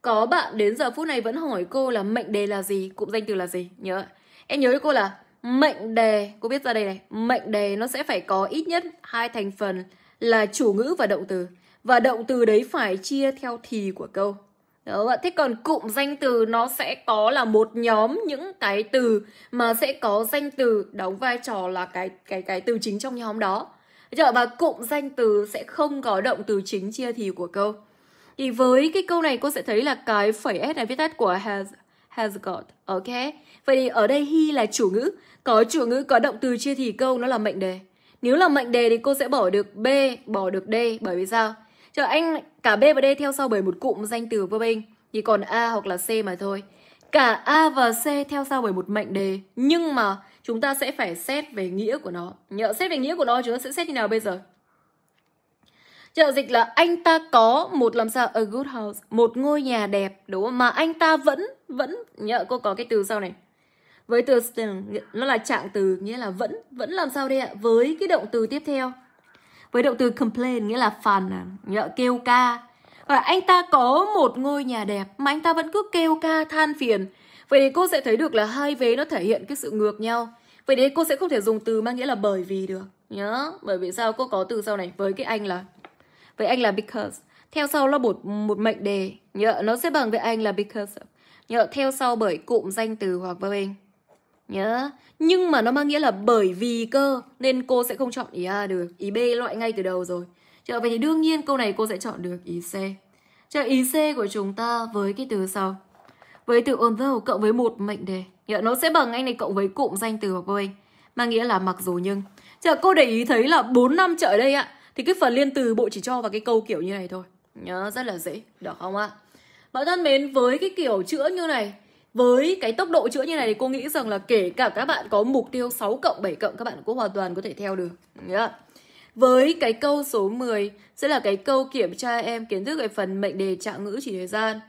Có bạn đến giờ phút này vẫn hỏi cô là mệnh đề là gì, cụm danh từ là gì, nhớ. Em nhớ với cô là mệnh đề, cô biết ra đây này, mệnh đề nó sẽ phải có ít nhất hai thành phần là chủ ngữ và động từ. Và động từ đấy phải chia theo thì của câu. Đó ạ. Thế còn cụm danh từ nó sẽ có là một nhóm những cái từ mà sẽ có danh từ đóng vai trò là cái cái cái từ chính trong nhóm đó. Giờ và cụm danh từ sẽ không có động từ chính chia thì của câu. Thì với cái câu này cô sẽ thấy là cái phẩy s này viết tắt của has has got. Ok. Vậy thì ở đây he là chủ ngữ. Có chủ ngữ, có động từ chia thì câu nó là mệnh đề. Nếu là mệnh đề thì cô sẽ bỏ được B, bỏ được D. Bởi vì sao? Chờ anh cả B và D theo sau bởi một cụm danh từ vô bên. Chỉ còn A hoặc là C mà thôi. Cả A và C theo sau bởi một mệnh đề Nhưng mà chúng ta sẽ phải xét về nghĩa của nó Nhờ xét về nghĩa của nó chúng ta sẽ xét như nào bây giờ Trợ dịch là anh ta có một làm sao a good house, một ngôi nhà đẹp đúng không? Mà anh ta vẫn vẫn nhớ cô có cái từ sau này. Với từ nó là trạng từ nghĩa là vẫn vẫn làm sao đây ạ? Với cái động từ tiếp theo. Với động từ complain nghĩa là phàn nàn, kêu ca và anh ta có một ngôi nhà đẹp mà anh ta vẫn cứ kêu ca than phiền vậy thì cô sẽ thấy được là hai vế nó thể hiện cái sự ngược nhau vậy thì cô sẽ không thể dùng từ mang nghĩa là bởi vì được nhớ bởi vì sao cô có từ sau này với cái anh là với anh là because theo sau là một một mệnh đề nhớ nó sẽ bằng với anh là because nhớ theo sau bởi cụm danh từ hoặc verb hình nhớ nhưng mà nó mang nghĩa là bởi vì cơ nên cô sẽ không chọn ý A được ý B loại ngay từ đầu rồi Trở về thì đương nhiên câu này cô sẽ chọn được ý C. Chờ ý C của chúng ta với cái từ sau. Với từ although cộng với một mệnh đề. Nghĩa nó sẽ bằng anh này cộng với cụm danh từ của cô anh. Mà nghĩa là mặc dù nhưng. Chờ cô để ý thấy là 4 năm trở đây ạ. Thì cái phần liên từ bộ chỉ cho vào cái câu kiểu như này thôi. Nhớ rất là dễ. Được không ạ? Bạn thân mến, với cái kiểu chữa như này với cái tốc độ chữa như này thì cô nghĩ rằng là kể cả các bạn có mục tiêu 6 cộng 7 cộng các bạn cũng hoàn toàn có thể theo được. Yeah. Với cái câu số 10 sẽ là cái câu kiểm tra em kiến thức về phần mệnh đề trạng ngữ chỉ thời gian.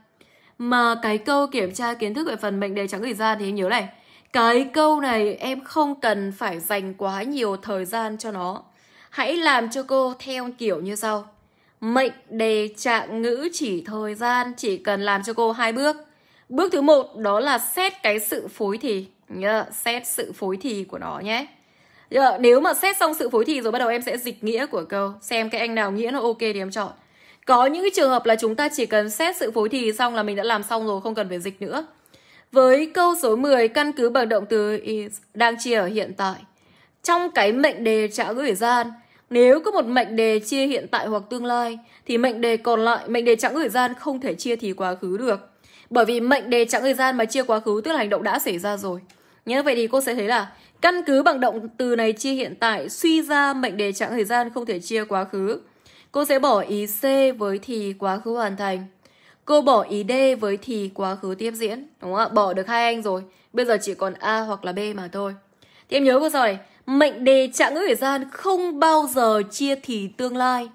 Mà cái câu kiểm tra kiến thức về phần mệnh đề trạng ngữ chỉ thời gian thì nhớ này, cái câu này em không cần phải dành quá nhiều thời gian cho nó. Hãy làm cho cô theo kiểu như sau. Mệnh đề trạng ngữ chỉ thời gian chỉ cần làm cho cô hai bước. Bước thứ một đó là xét cái sự phối thì. Nhớ, xét sự phối thì của nó nhé nếu mà xét xong sự phối thì rồi bắt đầu em sẽ dịch nghĩa của câu xem cái anh nào nghĩa nó ok thì em chọn có những cái trường hợp là chúng ta chỉ cần xét sự phối thì xong là mình đã làm xong rồi không cần phải dịch nữa với câu số 10 căn cứ bằng động từ is đang chia ở hiện tại trong cái mệnh đề trả gửi gian nếu có một mệnh đề chia hiện tại hoặc tương lai thì mệnh đề còn lại mệnh đề chẳng thời gian không thể chia thì quá khứ được. Bởi vì mệnh đề chẳng thời gian mà chia quá khứ tức là hành động đã xảy ra rồi. Nhớ vậy thì cô sẽ thấy là Căn cứ bằng động từ này chia hiện tại, suy ra mệnh đề trạng thời gian không thể chia quá khứ. Cô sẽ bỏ ý C với thì quá khứ hoàn thành. Cô bỏ ý D với thì quá khứ tiếp diễn. Đúng không ạ? Bỏ được hai anh rồi. Bây giờ chỉ còn A hoặc là B mà thôi. Thì em nhớ cô rồi Mệnh đề trạng ngữ thời gian không bao giờ chia thì tương lai.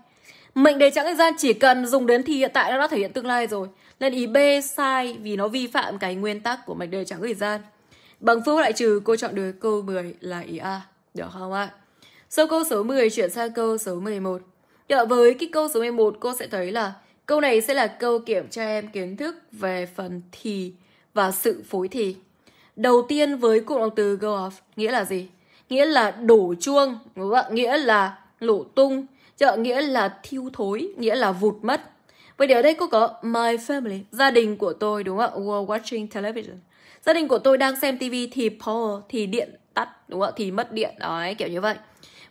Mệnh đề trạng thời gian chỉ cần dùng đến thì hiện tại nó đã thể hiện tương lai rồi. Nên ý B sai vì nó vi phạm cái nguyên tắc của mệnh đề trạng ngữ thời gian. Bằng phương loại trừ cô chọn được câu 10 là ý A, được không ạ? Sau câu số 10 chuyển sang câu số 11. Dạ, với cái câu số 11 cô sẽ thấy là câu này sẽ là câu kiểm tra em kiến thức về phần thì và sự phối thì. Đầu tiên với cụm động từ go off nghĩa là gì? Nghĩa là đổ chuông, đúng không ạ? Nghĩa là lổ tung, chợ nghĩa là thiêu thối, nghĩa là vụt mất. Vậy thì ở đây cô có my family, gia đình của tôi đúng không ạ? We're watching television gia đình của tôi đang xem tivi thì power thì điện tắt đúng không thì mất điện đấy kiểu như vậy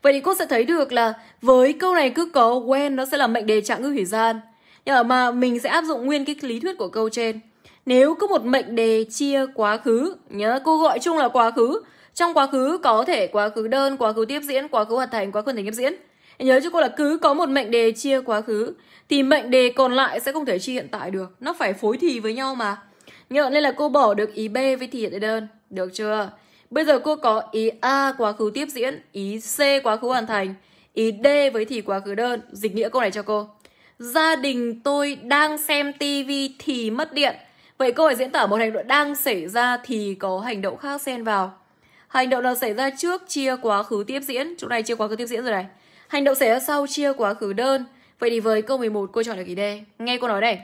vậy thì cô sẽ thấy được là với câu này cứ có when nó sẽ là mệnh đề trạng ngữ thủy gian nhưng mà mình sẽ áp dụng nguyên cái lý thuyết của câu trên nếu có một mệnh đề chia quá khứ nhớ cô gọi chung là quá khứ trong quá khứ có thể quá khứ đơn quá khứ tiếp diễn quá khứ hoàn thành quá khứ thành tiếp diễn nhớ cho cô là cứ có một mệnh đề chia quá khứ thì mệnh đề còn lại sẽ không thể chia hiện tại được nó phải phối thì với nhau mà Nhượng nên là cô bỏ được ý B với thì hiện thiệt đơn. Được chưa? Bây giờ cô có ý A quá khứ tiếp diễn, ý C quá khứ hoàn thành, ý D với thì quá khứ đơn. Dịch nghĩa câu này cho cô. Gia đình tôi đang xem tivi thì mất điện. Vậy cô phải diễn tả một hành động đang xảy ra thì có hành động khác xen vào. Hành động nào xảy ra trước chia quá khứ tiếp diễn. Chỗ này chia quá khứ tiếp diễn rồi này. Hành động xảy ra sau chia quá khứ đơn. Vậy thì với câu 11 cô chọn được ý D. Nghe cô nói đây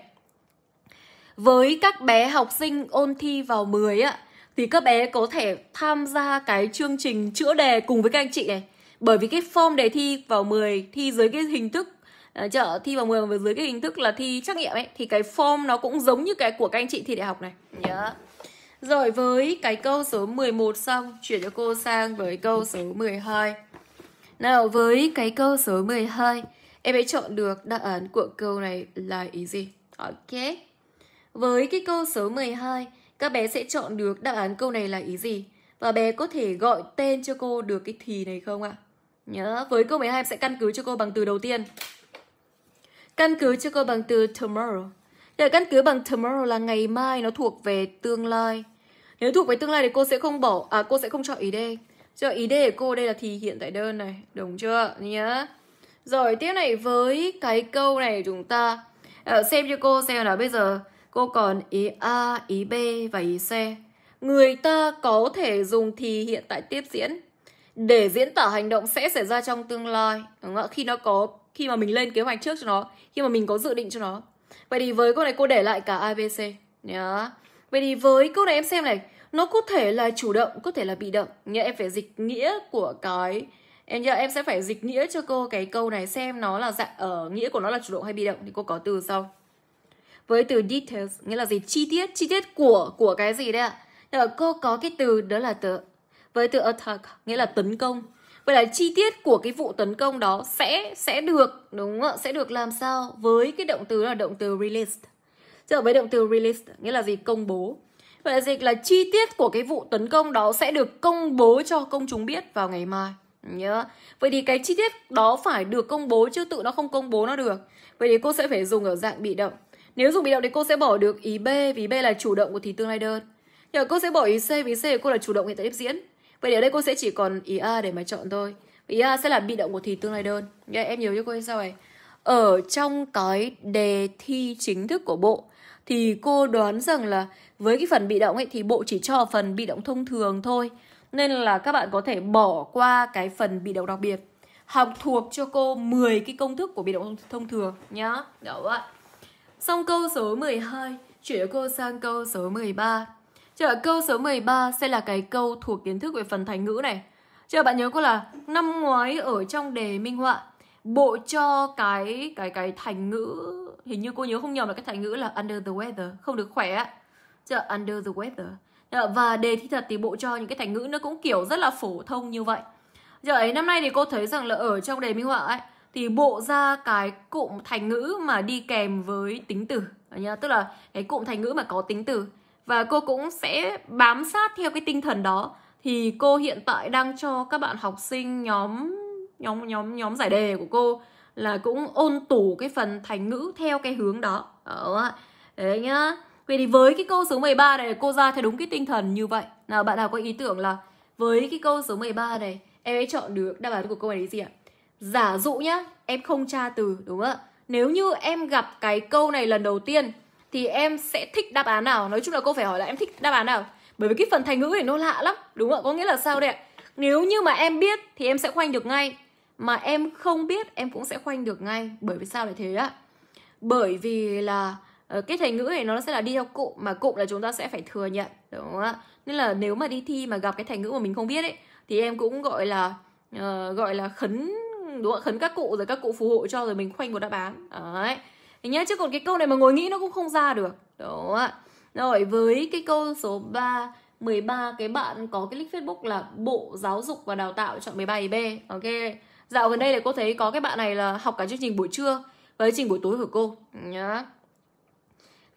với các bé học sinh ôn thi vào 10 ạ thì các bé có thể tham gia cái chương trình chữa đề cùng với các anh chị này bởi vì cái form đề thi vào 10 thi dưới cái hình thức à, chợ thi vào 10 và dưới cái hình thức là thi trắc nghiệm ấy thì cái form nó cũng giống như cái của các anh chị thi đại học này nhớ dạ. yeah. Rồi với cái câu số 11 xong Chuyển cho cô sang với câu số 12 Nào với cái câu số 12 Em hãy chọn được đáp án của câu này là ý gì? Ok với cái câu số 12, các bé sẽ chọn được đáp án câu này là ý gì? Và bé có thể gọi tên cho cô được cái thì này không ạ? Nhớ, với câu 12 em sẽ căn cứ cho cô bằng từ đầu tiên. Căn cứ cho cô bằng từ tomorrow. Để dạ, căn cứ bằng tomorrow là ngày mai nó thuộc về tương lai. Nếu thuộc về tương lai thì cô sẽ không bỏ à cô sẽ không chọn ý D. Cho ý D của cô đây là thì hiện tại đơn này, đúng chưa? Nhớ. Rồi tiếp này với cái câu này chúng ta ờ, xem cho cô xem là bây giờ Cô còn ý A, ý B và ý C. Người ta có thể dùng thì hiện tại tiếp diễn để diễn tả hành động sẽ xảy ra trong tương lai, đúng không? Khi nó có khi mà mình lên kế hoạch trước cho nó, khi mà mình có dự định cho nó. Vậy thì với câu này cô để lại cả ABC nhá. Yeah. Vậy thì với câu này em xem này, nó có thể là chủ động, có thể là bị động. Nghĩa em phải dịch nghĩa của cái em nhớ em sẽ phải dịch nghĩa cho cô cái câu này xem nó là dạng ở ờ, nghĩa của nó là chủ động hay bị động thì cô có từ sau với từ details nghĩa là gì chi tiết chi tiết của của cái gì đấy ạ à? cô có cái từ đó là từ với từ attack nghĩa là tấn công vậy là chi tiết của cái vụ tấn công đó sẽ sẽ được đúng không ạ sẽ được làm sao với cái động từ là động từ released giờ với động từ released nghĩa là gì công bố vậy là dịch là chi tiết của cái vụ tấn công đó sẽ được công bố cho công chúng biết vào ngày mai nhớ vậy thì cái chi tiết đó phải được công bố chứ tự nó không công bố nó được vậy thì cô sẽ phải dùng ở dạng bị động nếu dùng bị động thì cô sẽ bỏ được ý B vì B là chủ động của thì tương lai đơn. nhờ cô sẽ bỏ ý C vì C của cô là chủ động hiện tại tiếp diễn. Vậy ở đây cô sẽ chỉ còn ý A để mà chọn thôi. Ý A sẽ là bị động của thì tương lai đơn. nghe em nhiều cho cô như sau này. Ở trong cái đề thi chính thức của bộ thì cô đoán rằng là với cái phần bị động ấy thì bộ chỉ cho phần bị động thông thường thôi. Nên là các bạn có thể bỏ qua cái phần bị động đặc biệt. Học thuộc cho cô 10 cái công thức của bị động thông thường nhá. Đó ạ. Xong câu số 12, chuyển cô sang câu số 13. Chờ câu số 13 sẽ là cái câu thuộc kiến thức về phần thành ngữ này. Chờ bạn nhớ cô là năm ngoái ở trong đề minh họa bộ cho cái cái cái thành ngữ hình như cô nhớ không nhầm là cái thành ngữ là under the weather không được khỏe chờ under the weather và đề thi thật thì bộ cho những cái thành ngữ nó cũng kiểu rất là phổ thông như vậy giờ ấy năm nay thì cô thấy rằng là ở trong đề minh họa ấy thì bộ ra cái cụm thành ngữ mà đi kèm với tính từ nhá tức là cái cụm thành ngữ mà có tính từ và cô cũng sẽ bám sát theo cái tinh thần đó thì cô hiện tại đang cho các bạn học sinh nhóm nhóm nhóm nhóm giải đề của cô là cũng ôn tủ cái phần thành ngữ theo cái hướng đó đó đấy nhá vậy thì với cái câu số 13 này cô ra theo đúng cái tinh thần như vậy nào bạn nào có ý tưởng là với cái câu số 13 này em ấy chọn được đáp án của câu này là gì ạ Giả dụ nhá, em không tra từ đúng không ạ? Nếu như em gặp cái câu này lần đầu tiên thì em sẽ thích đáp án nào? Nói chung là cô phải hỏi là em thích đáp án nào. Bởi vì cái phần thành ngữ này nó lạ lắm, đúng không ạ? Có nghĩa là sao đây ạ? Nếu như mà em biết thì em sẽ khoanh được ngay, mà em không biết em cũng sẽ khoanh được ngay. Bởi vì sao lại thế ạ? Bởi vì là ờ, cái thành ngữ này nó sẽ là đi theo cụm mà cụm là chúng ta sẽ phải thừa nhận đúng không ạ nên là nếu mà đi thi mà gặp cái thành ngữ mà mình không biết ấy thì em cũng gọi là uh, gọi là khấn đúng không? khấn các cụ rồi các cụ phù hộ cho rồi mình khoanh một đáp án đấy Thế nhá chứ còn cái câu này mà ngồi nghĩ nó cũng không ra được đó rồi với cái câu số 3 13 cái bạn có cái link Facebook là Bộ Giáo dục và Đào tạo chọn 17B. Ok. Dạo gần đây là cô thấy có cái bạn này là học cả chương trình buổi trưa và chương trình buổi tối của cô nhá.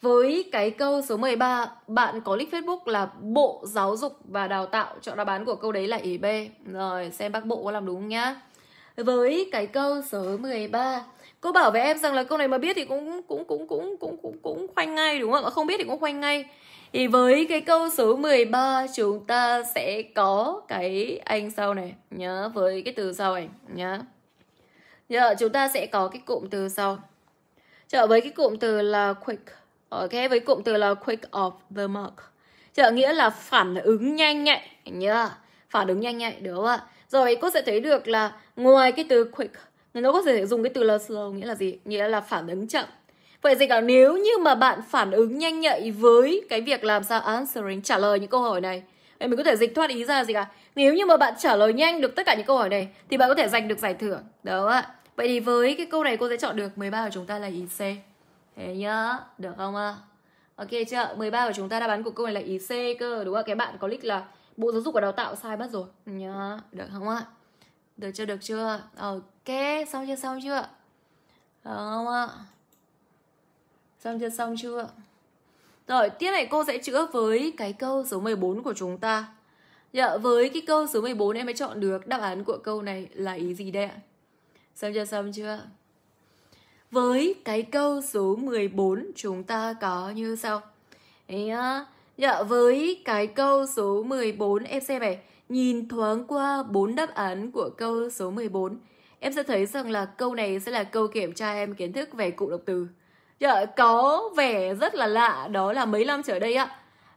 Với cái câu số 13, bạn có link Facebook là Bộ Giáo dục và Đào tạo chọn đáp án của câu đấy là ý B. Rồi xem bác Bộ có làm đúng nhá với cái câu số 13 cô bảo với em rằng là câu này mà biết thì cũng cũng cũng cũng cũng cũng cũng khoanh ngay đúng không ạ không biết thì cũng khoanh ngay thì với cái câu số 13 chúng ta sẽ có cái anh sau này nhớ với cái từ sau này nhá giờ chúng ta sẽ có cái cụm từ sau trở với cái cụm từ là quick ok với cụm từ là quick off the mark trở nghĩa là phản ứng nhanh nhạy nhớ phản ứng nhanh nhạy đúng không ạ rồi cô sẽ thấy được là ngoài cái từ quick nó có thể dùng cái từ là slow nghĩa là gì nghĩa là phản ứng chậm vậy dịch là nếu như mà bạn phản ứng nhanh nhạy với cái việc làm sao answering trả lời những câu hỏi này vậy mình có thể dịch thoát ý ra gì cả nếu như mà bạn trả lời nhanh được tất cả những câu hỏi này thì bạn có thể giành được giải thưởng đó ạ vậy thì với cái câu này cô sẽ chọn được 13 của chúng ta là ý C thế nhá được không ạ ok chưa 13 của chúng ta đáp án của câu này là ý C cơ đúng không cái bạn có click là bộ giáo dục và đào tạo sai mất rồi nhá dạ, được không ạ được chưa được chưa ok xong chưa xong chưa được không ạ xong chưa xong chưa rồi tiếp này cô sẽ chữa với cái câu số 14 của chúng ta dạ, với cái câu số 14 em mới chọn được đáp án của câu này là ý gì đây ạ xong chưa xong chưa với cái câu số 14 chúng ta có như sau yeah Dạ, với cái câu số 14 em xem này, nhìn thoáng qua bốn đáp án của câu số 14, em sẽ thấy rằng là câu này sẽ là câu kiểm tra em kiến thức về cụ động từ. Dạ, có vẻ rất là lạ đó là mấy năm trở đây ạ.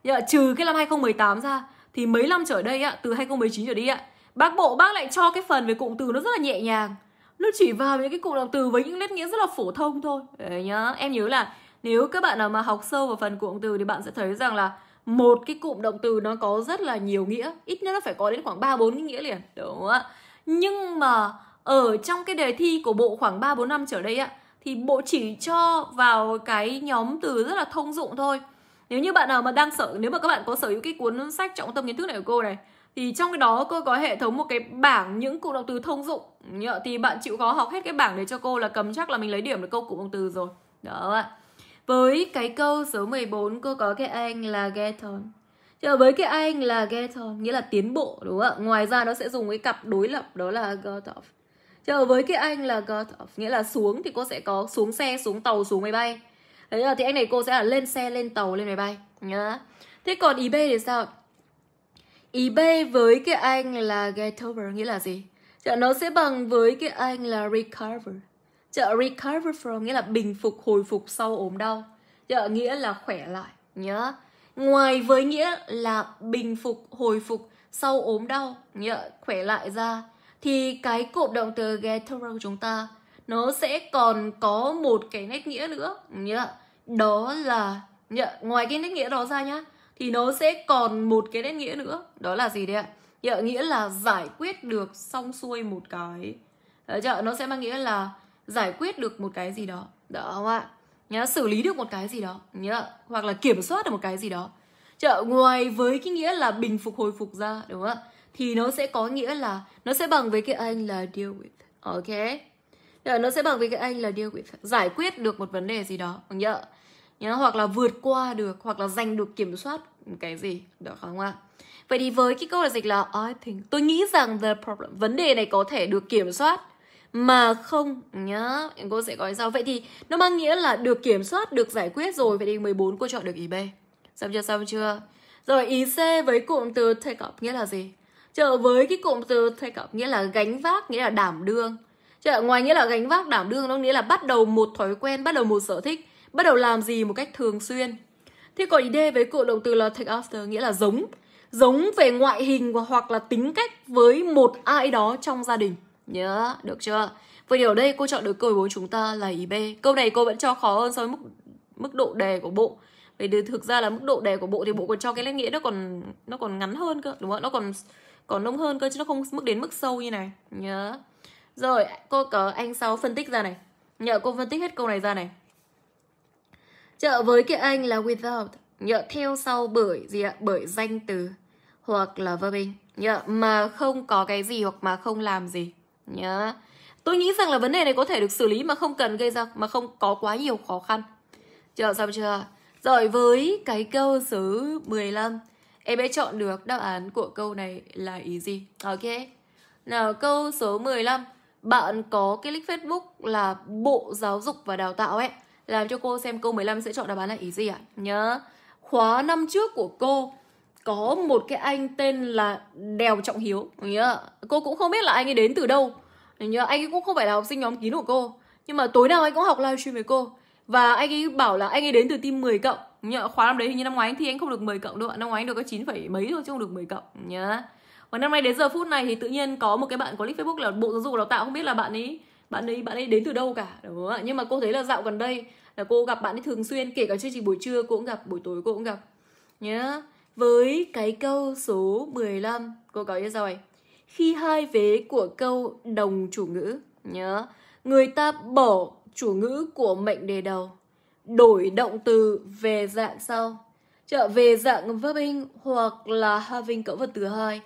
Dạ, trừ cái năm 2018 ra thì mấy năm trở đây ạ, từ 2019 trở đi ạ, bác bộ bác lại cho cái phần về cụm từ nó rất là nhẹ nhàng. Nó chỉ vào những cái cụm động từ với những nét nghĩa rất là phổ thông thôi. Đấy nhá, em nhớ là nếu các bạn nào mà học sâu vào phần cụm từ thì bạn sẽ thấy rằng là một cái cụm động từ nó có rất là nhiều nghĩa ít nhất nó phải có đến khoảng ba bốn cái nghĩa liền đúng không ạ nhưng mà ở trong cái đề thi của bộ khoảng ba bốn năm trở đây ạ thì bộ chỉ cho vào cái nhóm từ rất là thông dụng thôi. Nếu như bạn nào mà đang sở nếu mà các bạn có sở hữu cái cuốn sách trọng tâm kiến thức này của cô này thì trong cái đó cô có hệ thống một cái bảng những cụm động từ thông dụng thì bạn chịu khó học hết cái bảng để cho cô là cầm chắc là mình lấy điểm được câu cụm động từ rồi. Đó ạ. Với cái câu số 14 cô có cái anh là get on. Chứ với cái anh là get on nghĩa là tiến bộ đúng không ạ? Ngoài ra nó sẽ dùng cái cặp đối lập đó là got off. Chứ với cái anh là got off nghĩa là xuống thì cô sẽ có xuống xe, xuống tàu, xuống máy bay. Đấy là thì anh này cô sẽ là lên xe, lên tàu, lên máy bay nhá. Thế còn ý B thì sao? Ý B với cái anh là get over nghĩa là gì? Chứ nó sẽ bằng với cái anh là recover chợ recover from nghĩa là bình phục hồi phục sau ốm đau chợ nghĩa là khỏe lại nhớ ngoài với nghĩa là bình phục hồi phục sau ốm đau nhớ khỏe lại ra thì cái cụm động từ get của chúng ta nó sẽ còn có một cái nét nghĩa nữa nhớ đó là nhớ ngoài cái nét nghĩa đó ra nhá thì nó sẽ còn một cái nét nghĩa nữa đó là gì đấy ạ nhớ nghĩa là giải quyết được xong xuôi một cái chợ nó sẽ mang nghĩa là giải quyết được một cái gì đó đó không ạ nhá xử lý được một cái gì đó nhá hoặc là kiểm soát được một cái gì đó chợ ngoài với cái nghĩa là bình phục hồi phục ra đúng không ạ thì nó sẽ có nghĩa là nó sẽ bằng với cái anh là deal with ok Rồi, nó sẽ bằng với cái anh là deal with giải quyết được một vấn đề gì đó nhá nhá hoặc là vượt qua được hoặc là giành được kiểm soát một cái gì được không ạ vậy thì với cái câu là dịch là I think tôi nghĩ rằng the problem vấn đề này có thể được kiểm soát mà không nhá cô sẽ gọi sao vậy thì nó mang nghĩa là được kiểm soát được giải quyết rồi vậy thì 14 cô chọn được ý B xong chưa xong chưa rồi ý C với cụm từ take up nghĩa là gì chợ với cái cụm từ take up nghĩa là gánh vác nghĩa là đảm đương chợ ngoài nghĩa là gánh vác đảm đương nó nghĩa là bắt đầu một thói quen bắt đầu một sở thích bắt đầu làm gì một cách thường xuyên thế còn ý D với cụm động từ là take after nghĩa là giống giống về ngoại hình hoặc là tính cách với một ai đó trong gia đình Nhớ, được chưa? Vậy thì đây cô chọn được câu 4 chúng ta là ý B. Câu này cô vẫn cho khó hơn so với mức mức độ đề của bộ. vì thực ra là mức độ đề của bộ thì bộ còn cho cái lét nghĩa nó còn nó còn ngắn hơn cơ, đúng không? Nó còn còn nông hơn cơ chứ nó không mức đến mức sâu như này. Nhớ. Rồi, cô có anh sau phân tích ra này. Nhờ cô phân tích hết câu này ra này. chợ với cái anh là without. Nhờ theo sau bởi gì ạ? Bởi danh từ hoặc là verbing Nhờ mà không có cái gì hoặc mà không làm gì nhá tôi nghĩ rằng là vấn đề này có thể được xử lý mà không cần gây ra mà không có quá nhiều khó khăn chưa xong chưa rồi với cái câu số 15 em bé chọn được đáp án của câu này là ý gì ok nào câu số 15 bạn có cái link Facebook là Bộ Giáo dục và Đào tạo ấy làm cho cô xem câu 15 sẽ chọn đáp án là ý gì ạ à? nhớ khóa năm trước của cô có một cái anh tên là Đèo Trọng Hiếu nhớ cô cũng không biết là anh ấy đến từ đâu nhớ anh ấy cũng không phải là học sinh nhóm kín của cô nhưng mà tối nào anh cũng học livestream với cô và anh ấy bảo là anh ấy đến từ team 10 cộng nhớ khóa năm đấy hình như năm ngoái thì anh không được 10 cộng đâu ạ năm ngoái anh được có 9, mấy thôi chứ không được 10 cộng nhớ và năm nay đến giờ phút này thì tự nhiên có một cái bạn có link Facebook là bộ giáo dục đào tạo không biết là bạn ấy bạn ấy bạn ấy đến từ đâu cả đúng không ạ nhưng mà cô thấy là dạo gần đây là cô gặp bạn ấy thường xuyên kể cả chương trình buổi trưa cô cũng gặp buổi tối cô cũng gặp nhớ yeah. Với cái câu số 15, cô có như rồi Khi hai vế của câu đồng chủ ngữ, nhớ, người ta bỏ chủ ngữ của mệnh đề đầu, đổi động từ về dạng sau, trở về dạng verbing hoặc là having cấu vật từ hai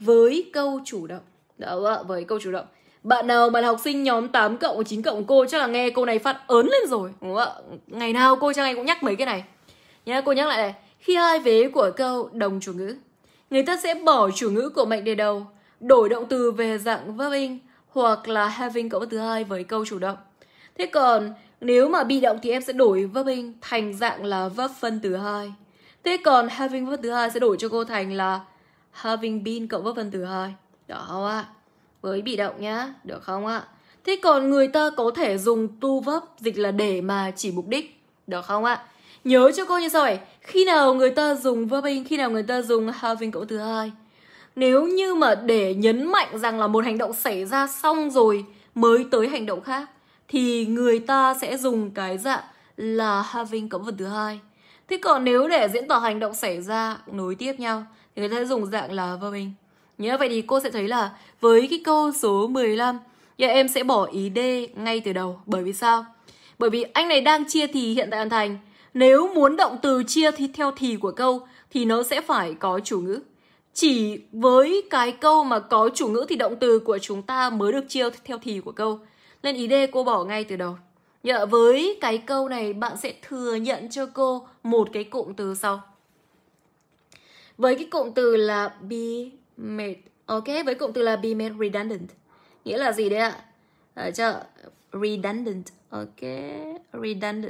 với câu chủ động. Đó, ạ, với câu chủ động. Bạn nào mà là học sinh nhóm 8 cộng 9 cộng cô chắc là nghe cô này phát ớn lên rồi, đúng không ạ? Ngày nào cô cho này cũng nhắc mấy cái này. Nhá, cô nhắc lại này khi hai vế của câu đồng chủ ngữ, người ta sẽ bỏ chủ ngữ của mệnh đề đầu, đổi động từ về dạng verb hoặc là having cộng từ hai với câu chủ động. Thế còn nếu mà bị động thì em sẽ đổi verb thành dạng là verb phân từ hai. Thế còn having verb thứ hai sẽ đổi cho cô thành là having been cộng verb phân từ hai. Đó không ạ? Với bị động nhá, được không ạ? Thế còn người ta có thể dùng to verb dịch là để mà chỉ mục đích, được không ạ? Nhớ cho cô như sau vậy khi nào người ta dùng verbing, khi nào người ta dùng having cụm từ hai Nếu như mà để nhấn mạnh rằng là một hành động xảy ra xong rồi mới tới hành động khác thì người ta sẽ dùng cái dạng là having cộng vật thứ hai. Thế còn nếu để diễn tả hành động xảy ra nối tiếp nhau thì người ta sẽ dùng dạng là verbing. Nhớ vậy thì cô sẽ thấy là với cái câu số 15 thì dạ, em sẽ bỏ ý D ngay từ đầu. Bởi vì sao? Bởi vì anh này đang chia thì hiện tại hoàn thành nếu muốn động từ chia thì theo thì của câu thì nó sẽ phải có chủ ngữ. Chỉ với cái câu mà có chủ ngữ thì động từ của chúng ta mới được chia theo thì của câu. Nên ý D cô bỏ ngay từ đầu. nhờ với cái câu này bạn sẽ thừa nhận cho cô một cái cụm từ sau. Với cái cụm từ là be made. Ok, với cụm từ là be made redundant. Nghĩa là gì đấy ạ? Ở chợ redundant. Ok, redundant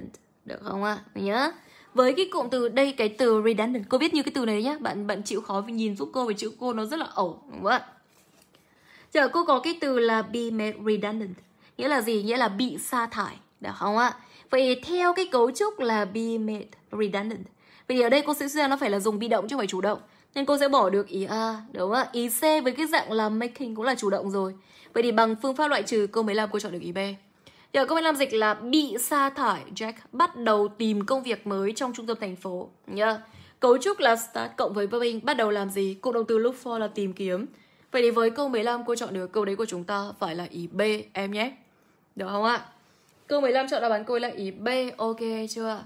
được không ạ? À? nhớ. Với cái cụm từ đây cái từ redundant, cô biết như cái từ này nhá, bạn bạn chịu khó vì nhìn giúp cô về chữ cô nó rất là ẩu đúng không ạ? Giờ cô có cái từ là be made redundant, nghĩa là gì? Nghĩa là bị sa thải, được không ạ? Vậy theo cái cấu trúc là be made redundant. Vậy ở đây cô sẽ ra nó phải là dùng bị động chứ không phải chủ động. Nên cô sẽ bỏ được ý A, đúng không ạ? Ý C với cái dạng là making cũng là chủ động rồi. Vậy thì bằng phương pháp loại trừ cô mới làm cô chọn được ý B. Điều công làm dịch là bị sa thải, Jack bắt đầu tìm công việc mới trong trung tâm thành phố. Nhá. Yeah. Cấu trúc là start cộng với verbing bắt đầu làm gì? Cụm động từ look for là tìm kiếm. Vậy thì với câu 15 cô chọn được câu đấy của chúng ta phải là ý B em nhé. Được không ạ? Câu 15 chọn đáp án cô ấy là ý B. Ok chưa?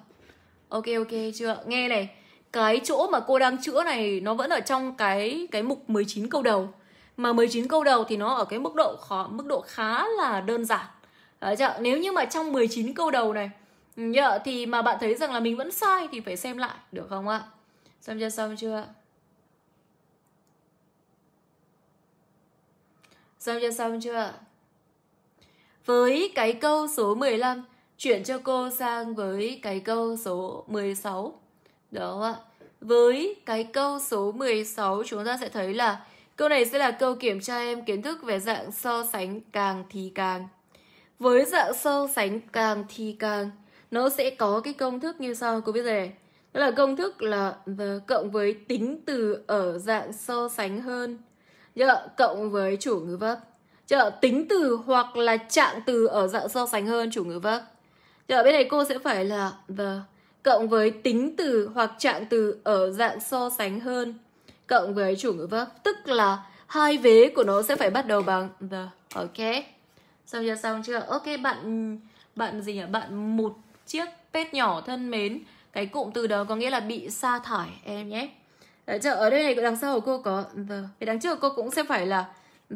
Ok ok chưa? Nghe này, cái chỗ mà cô đang chữa này nó vẫn ở trong cái cái mục 19 câu đầu. Mà 19 câu đầu thì nó ở cái mức độ khó, mức độ khá là đơn giản Đấy chưa? Nếu như mà trong 19 câu đầu này ừ, nhờ thì mà bạn thấy rằng là mình vẫn sai thì phải xem lại được không ạ? Xem chưa xong chưa? Xong chưa xong chưa? Với cái câu số 15 chuyển cho cô sang với cái câu số 16. Được không ạ? Với cái câu số 16 chúng ta sẽ thấy là câu này sẽ là câu kiểm tra em kiến thức về dạng so sánh càng thì càng với dạng so sánh càng thì càng nó sẽ có cái công thức như sau cô biết rồi này. Đó là công thức là the cộng với tính từ ở dạng so sánh hơn. Chưa? Cộng với chủ ngữ vấp. Chưa? Tính từ hoặc là trạng từ ở dạng so sánh hơn chủ ngữ vấp. Chưa? Bên này cô sẽ phải là the cộng với tính từ hoặc trạng từ ở dạng so sánh hơn cộng với chủ ngữ vấp. Tức là hai vế của nó sẽ phải bắt đầu bằng the. Ok xong chưa xong chưa ok bạn bạn gì nhỉ bạn một chiếc pet nhỏ thân mến cái cụm từ đó có nghĩa là bị sa thải em nhé chợ ở đây này đằng sau của cô có the cái đằng trước cô cũng sẽ phải là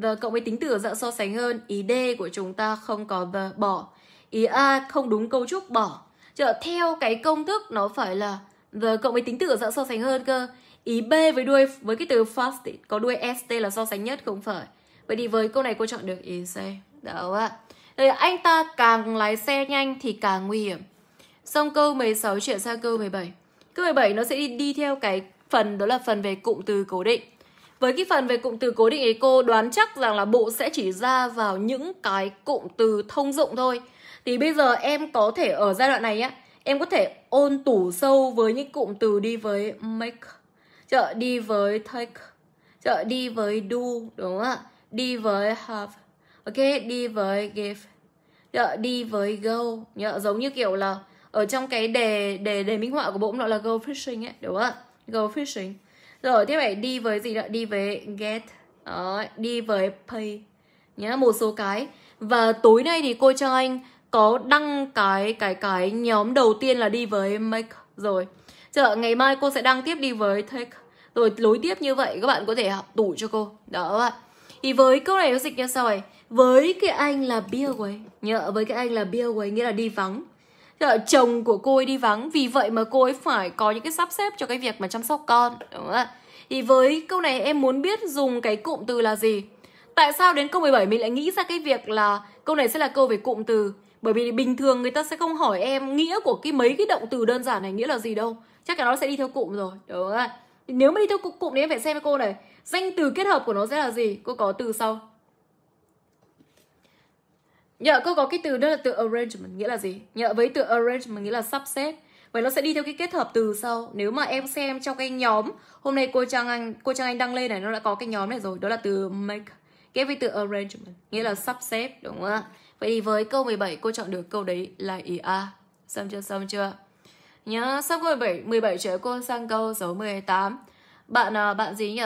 the cộng với tính từ ở dạng so sánh hơn ý d của chúng ta không có the bỏ ý a không đúng cấu trúc bỏ chợ theo cái công thức nó phải là the cộng với tính từ ở dạng so sánh hơn cơ ý b với đuôi với cái từ fast có đuôi st là so sánh nhất không phải vậy thì với câu này cô chọn được ý c đó ạ. Đây, anh ta càng lái xe nhanh thì càng nguy hiểm. Xong câu 16 chuyển sang câu 17. Câu 17 nó sẽ đi, đi theo cái phần đó là phần về cụm từ cố định. Với cái phần về cụm từ cố định ấy cô đoán chắc rằng là bộ sẽ chỉ ra vào những cái cụm từ thông dụng thôi. Thì bây giờ em có thể ở giai đoạn này á, em có thể ôn tủ sâu với những cụm từ đi với make, chợ đi với take, chợ đi với do đúng không ạ? Đi với have ok đi với give nhớ, đi với go nhớ, giống như kiểu là ở trong cái đề đề đề minh họa của bộ nó là go fishing ấy đúng không go fishing rồi tiếp vậy đi với gì đó đi với get đó, đi với pay nhớ một số cái và tối nay thì cô cho anh có đăng cái cái cái nhóm đầu tiên là đi với make rồi chờ ngày mai cô sẽ đăng tiếp đi với take rồi lối tiếp như vậy các bạn có thể học đủ cho cô đó ạ thì với câu này nó dịch như sau này với cái anh là bia quấy nhờ với cái anh là bia quấy nghĩa là đi vắng là chồng của cô ấy đi vắng vì vậy mà cô ấy phải có những cái sắp xếp cho cái việc mà chăm sóc con đúng không ạ thì với câu này em muốn biết dùng cái cụm từ là gì tại sao đến câu 17 mình lại nghĩ ra cái việc là câu này sẽ là câu về cụm từ bởi vì bình thường người ta sẽ không hỏi em nghĩa của cái mấy cái động từ đơn giản này nghĩa là gì đâu chắc là nó sẽ đi theo cụm rồi đúng không ạ nếu mà đi theo cụm thì em phải xem cái cô này danh từ kết hợp của nó sẽ là gì cô có từ sau Nhờ cô có cái từ đó là từ arrangement nghĩa là gì? Nhờ với từ arrangement nghĩa là sắp xếp. Vậy nó sẽ đi theo cái kết hợp từ sau. Nếu mà em xem trong cái nhóm hôm nay cô Trang Anh cô Trang Anh đăng lên này nó đã có cái nhóm này rồi, đó là từ make ghép với từ arrangement nghĩa là sắp xếp đúng không ạ? Vậy thì với câu 17 cô chọn được câu đấy là ý a. Xong chưa? Xong chưa? Nhớ sau câu 17, 17 trở cô sang câu số 18. Bạn à, bạn gì nhỉ?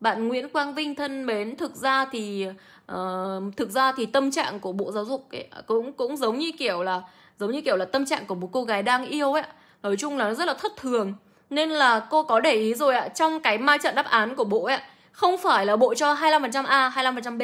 Bạn Nguyễn Quang Vinh thân mến, thực ra thì uh, thực ra thì tâm trạng của bộ giáo dục ấy, cũng cũng giống như kiểu là giống như kiểu là tâm trạng của một cô gái đang yêu ấy nói chung là nó rất là thất thường nên là cô có để ý rồi ạ trong cái ma trận đáp án của bộ ấy không phải là bộ cho 25% A, 25% B,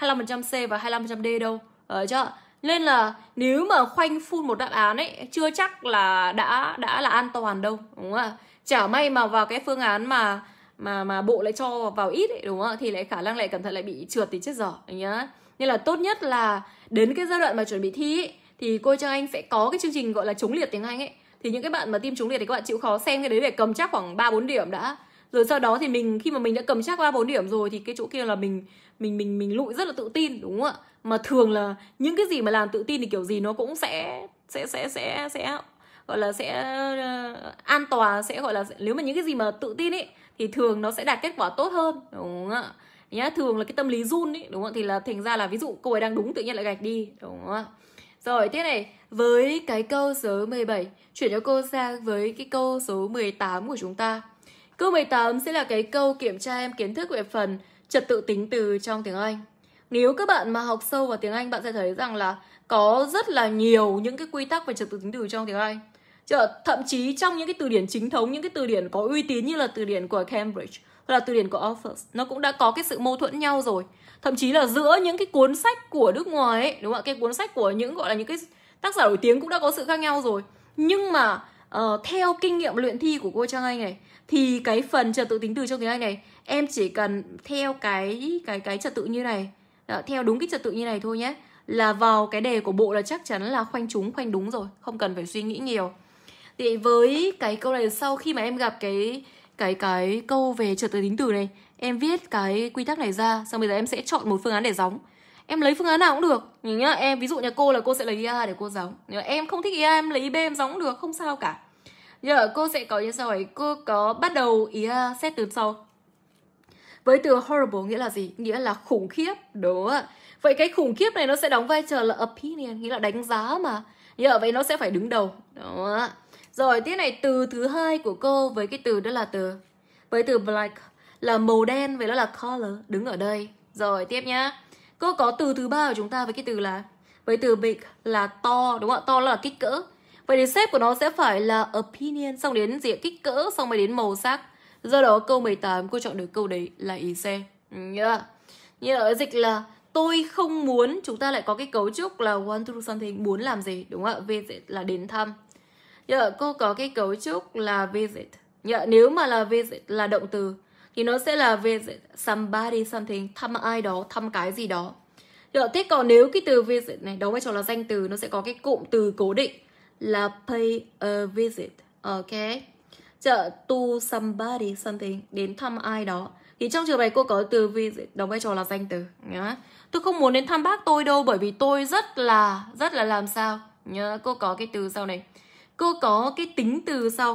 25% C và 25% D đâu. Đấy chưa? Nên là nếu mà khoanh phun một đáp án ấy chưa chắc là đã đã là an toàn đâu, đúng không ạ? Chả may mà vào cái phương án mà mà mà bộ lại cho vào ít ấy, đúng không thì lại khả năng lại cẩn thận lại bị trượt thì chết dở nhá nên là tốt nhất là đến cái giai đoạn mà chuẩn bị thi ấy, thì cô cho anh sẽ có cái chương trình gọi là chống liệt tiếng anh ấy thì những cái bạn mà tim chống liệt thì các bạn chịu khó xem cái đấy để cầm chắc khoảng ba bốn điểm đã. Rồi sau đó thì mình khi mà mình đã cầm chắc 3 bốn điểm rồi thì cái chỗ kia là mình mình mình mình lụi rất là tự tin đúng không ạ? Mà thường là những cái gì mà làm tự tin thì kiểu gì nó cũng sẽ sẽ sẽ sẽ sẽ gọi là sẽ ờ, an toàn sẽ gọi là nếu mà những cái gì mà tự tin ấy thì thường nó sẽ đạt kết quả tốt hơn đúng không ạ nhá thường là cái tâm lý run ý đúng không thì là thành ra là ví dụ cô ấy đang đúng tự nhiên lại gạch đi đúng không ạ rồi tiếp này với cái câu số 17 chuyển cho cô sang với cái câu số 18 của chúng ta câu 18 sẽ là cái câu kiểm tra em kiến thức về phần trật tự tính từ trong tiếng Anh nếu các bạn mà học sâu vào tiếng Anh bạn sẽ thấy rằng là có rất là nhiều những cái quy tắc về trật tự tính từ trong tiếng Anh chứ thậm chí trong những cái từ điển chính thống những cái từ điển có uy tín như là từ điển của Cambridge hoặc là từ điển của Oxford nó cũng đã có cái sự mâu thuẫn nhau rồi thậm chí là giữa những cái cuốn sách của nước ngoài ấy, đúng không ạ cái cuốn sách của những gọi là những cái tác giả nổi tiếng cũng đã có sự khác nhau rồi nhưng mà uh, theo kinh nghiệm luyện thi của cô trang anh này thì cái phần trật tự tính từ trong tiếng anh này em chỉ cần theo cái cái cái trật tự như này đó, ờ, theo đúng cái trật tự như này thôi nhé là vào cái đề của bộ là chắc chắn là khoanh trúng khoanh đúng rồi không cần phải suy nghĩ nhiều thì với cái câu này sau khi mà em gặp cái cái cái câu về trật tự tính từ này em viết cái quy tắc này ra xong bây giờ em sẽ chọn một phương án để gióng em lấy phương án nào cũng được nhìn nhá em ví dụ nhà cô là cô sẽ lấy ý a để cô gióng nhưng em không thích ý a em lấy b em gióng cũng được không sao cả giờ cô sẽ có như sau ấy cô có bắt đầu ý a xét từ sau với từ horrible nghĩa là gì nghĩa là khủng khiếp đúng ạ vậy cái khủng khiếp này nó sẽ đóng vai trò là opinion nghĩa là đánh giá mà giờ vậy nó sẽ phải đứng đầu đúng không ạ rồi tiếp này từ thứ hai của cô với cái từ đó là từ với từ black là màu đen với đó là color đứng ở đây. Rồi tiếp nhá. Cô có từ thứ ba của chúng ta với cái từ là với từ big là to đúng không ạ? To là kích cỡ. Vậy thì xếp của nó sẽ phải là opinion xong đến diện kích cỡ xong mới đến màu sắc. Do đó câu 18 cô chọn được câu đấy là ý C. Yeah. Như ở dịch là tôi không muốn chúng ta lại có cái cấu trúc là want to do something muốn làm gì đúng không ạ? V là đến thăm. Nhờ cô có cái cấu trúc là visit. Nhờ nếu mà là visit là động từ thì nó sẽ là visit somebody something, thăm ai đó, thăm cái gì đó. Nhờ thế còn nếu cái từ visit này đóng vai trò là danh từ nó sẽ có cái cụm từ cố định là pay a visit. Ok. Chợ to somebody something đến thăm ai đó. Thì trong trường này cô có từ visit đóng vai trò là danh từ nhá. Tôi không muốn đến thăm bác tôi đâu bởi vì tôi rất là rất là làm sao nhớ cô có cái từ sau này cô có cái tính từ sau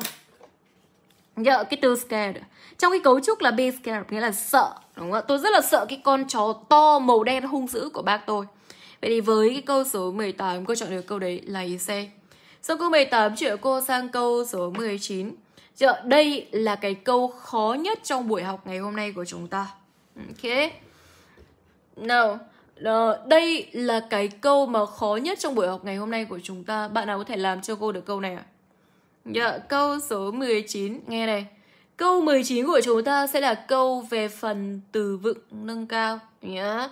Dạ, cái từ scared Trong cái cấu trúc là be scared Nghĩa là sợ, đúng không ạ? Tôi rất là sợ cái con chó to màu đen hung dữ của bác tôi Vậy thì với cái câu số 18 Cô chọn được câu đấy là ý C Sau câu 18 chuyển cô sang câu số 19 Dạ, đây là cái câu khó nhất trong buổi học ngày hôm nay của chúng ta Ok no Uh, đây là cái câu mà khó nhất trong buổi học ngày hôm nay của chúng ta. Bạn nào có thể làm cho cô được câu này ạ? À? Dạ, yeah, câu số 19, nghe này. Câu 19 của chúng ta sẽ là câu về phần từ vựng nâng cao nhé.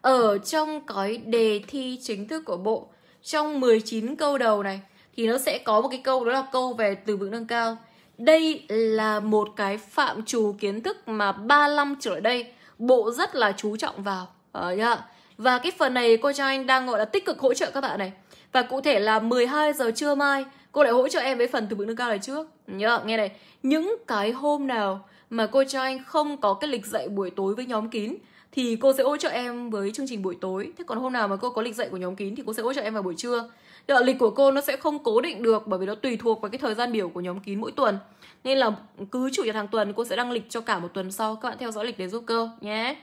Ở trong cái đề thi chính thức của bộ, trong 19 câu đầu này thì nó sẽ có một cái câu đó là câu về từ vựng nâng cao. Đây là một cái phạm trù kiến thức mà 35 trở đây bộ rất là chú trọng vào. Ờ, yeah và cái phần này cô cho anh đang gọi là tích cực hỗ trợ các bạn này. Và cụ thể là 12 giờ trưa mai, cô lại hỗ trợ em với phần từ vựng nâng cao này trước. Nhớ nghe này, những cái hôm nào mà cô cho anh không có cái lịch dạy buổi tối với nhóm kín thì cô sẽ hỗ trợ em với chương trình buổi tối. Thế còn hôm nào mà cô có lịch dạy của nhóm kín thì cô sẽ hỗ trợ em vào buổi trưa. Đợ lịch của cô nó sẽ không cố định được bởi vì nó tùy thuộc vào cái thời gian biểu của nhóm kín mỗi tuần. Nên là cứ chủ nhật hàng tuần cô sẽ đăng lịch cho cả một tuần sau. Các bạn theo dõi lịch để giúp cơ nhé.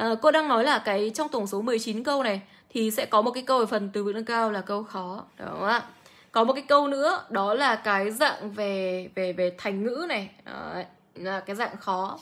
Ờ, cô đang nói là cái trong tổng số 19 câu này thì sẽ có một cái câu ở phần từ vựng nâng cao là câu khó đó không ạ có một cái câu nữa đó là cái dạng về về về thành ngữ này đấy, là cái dạng khó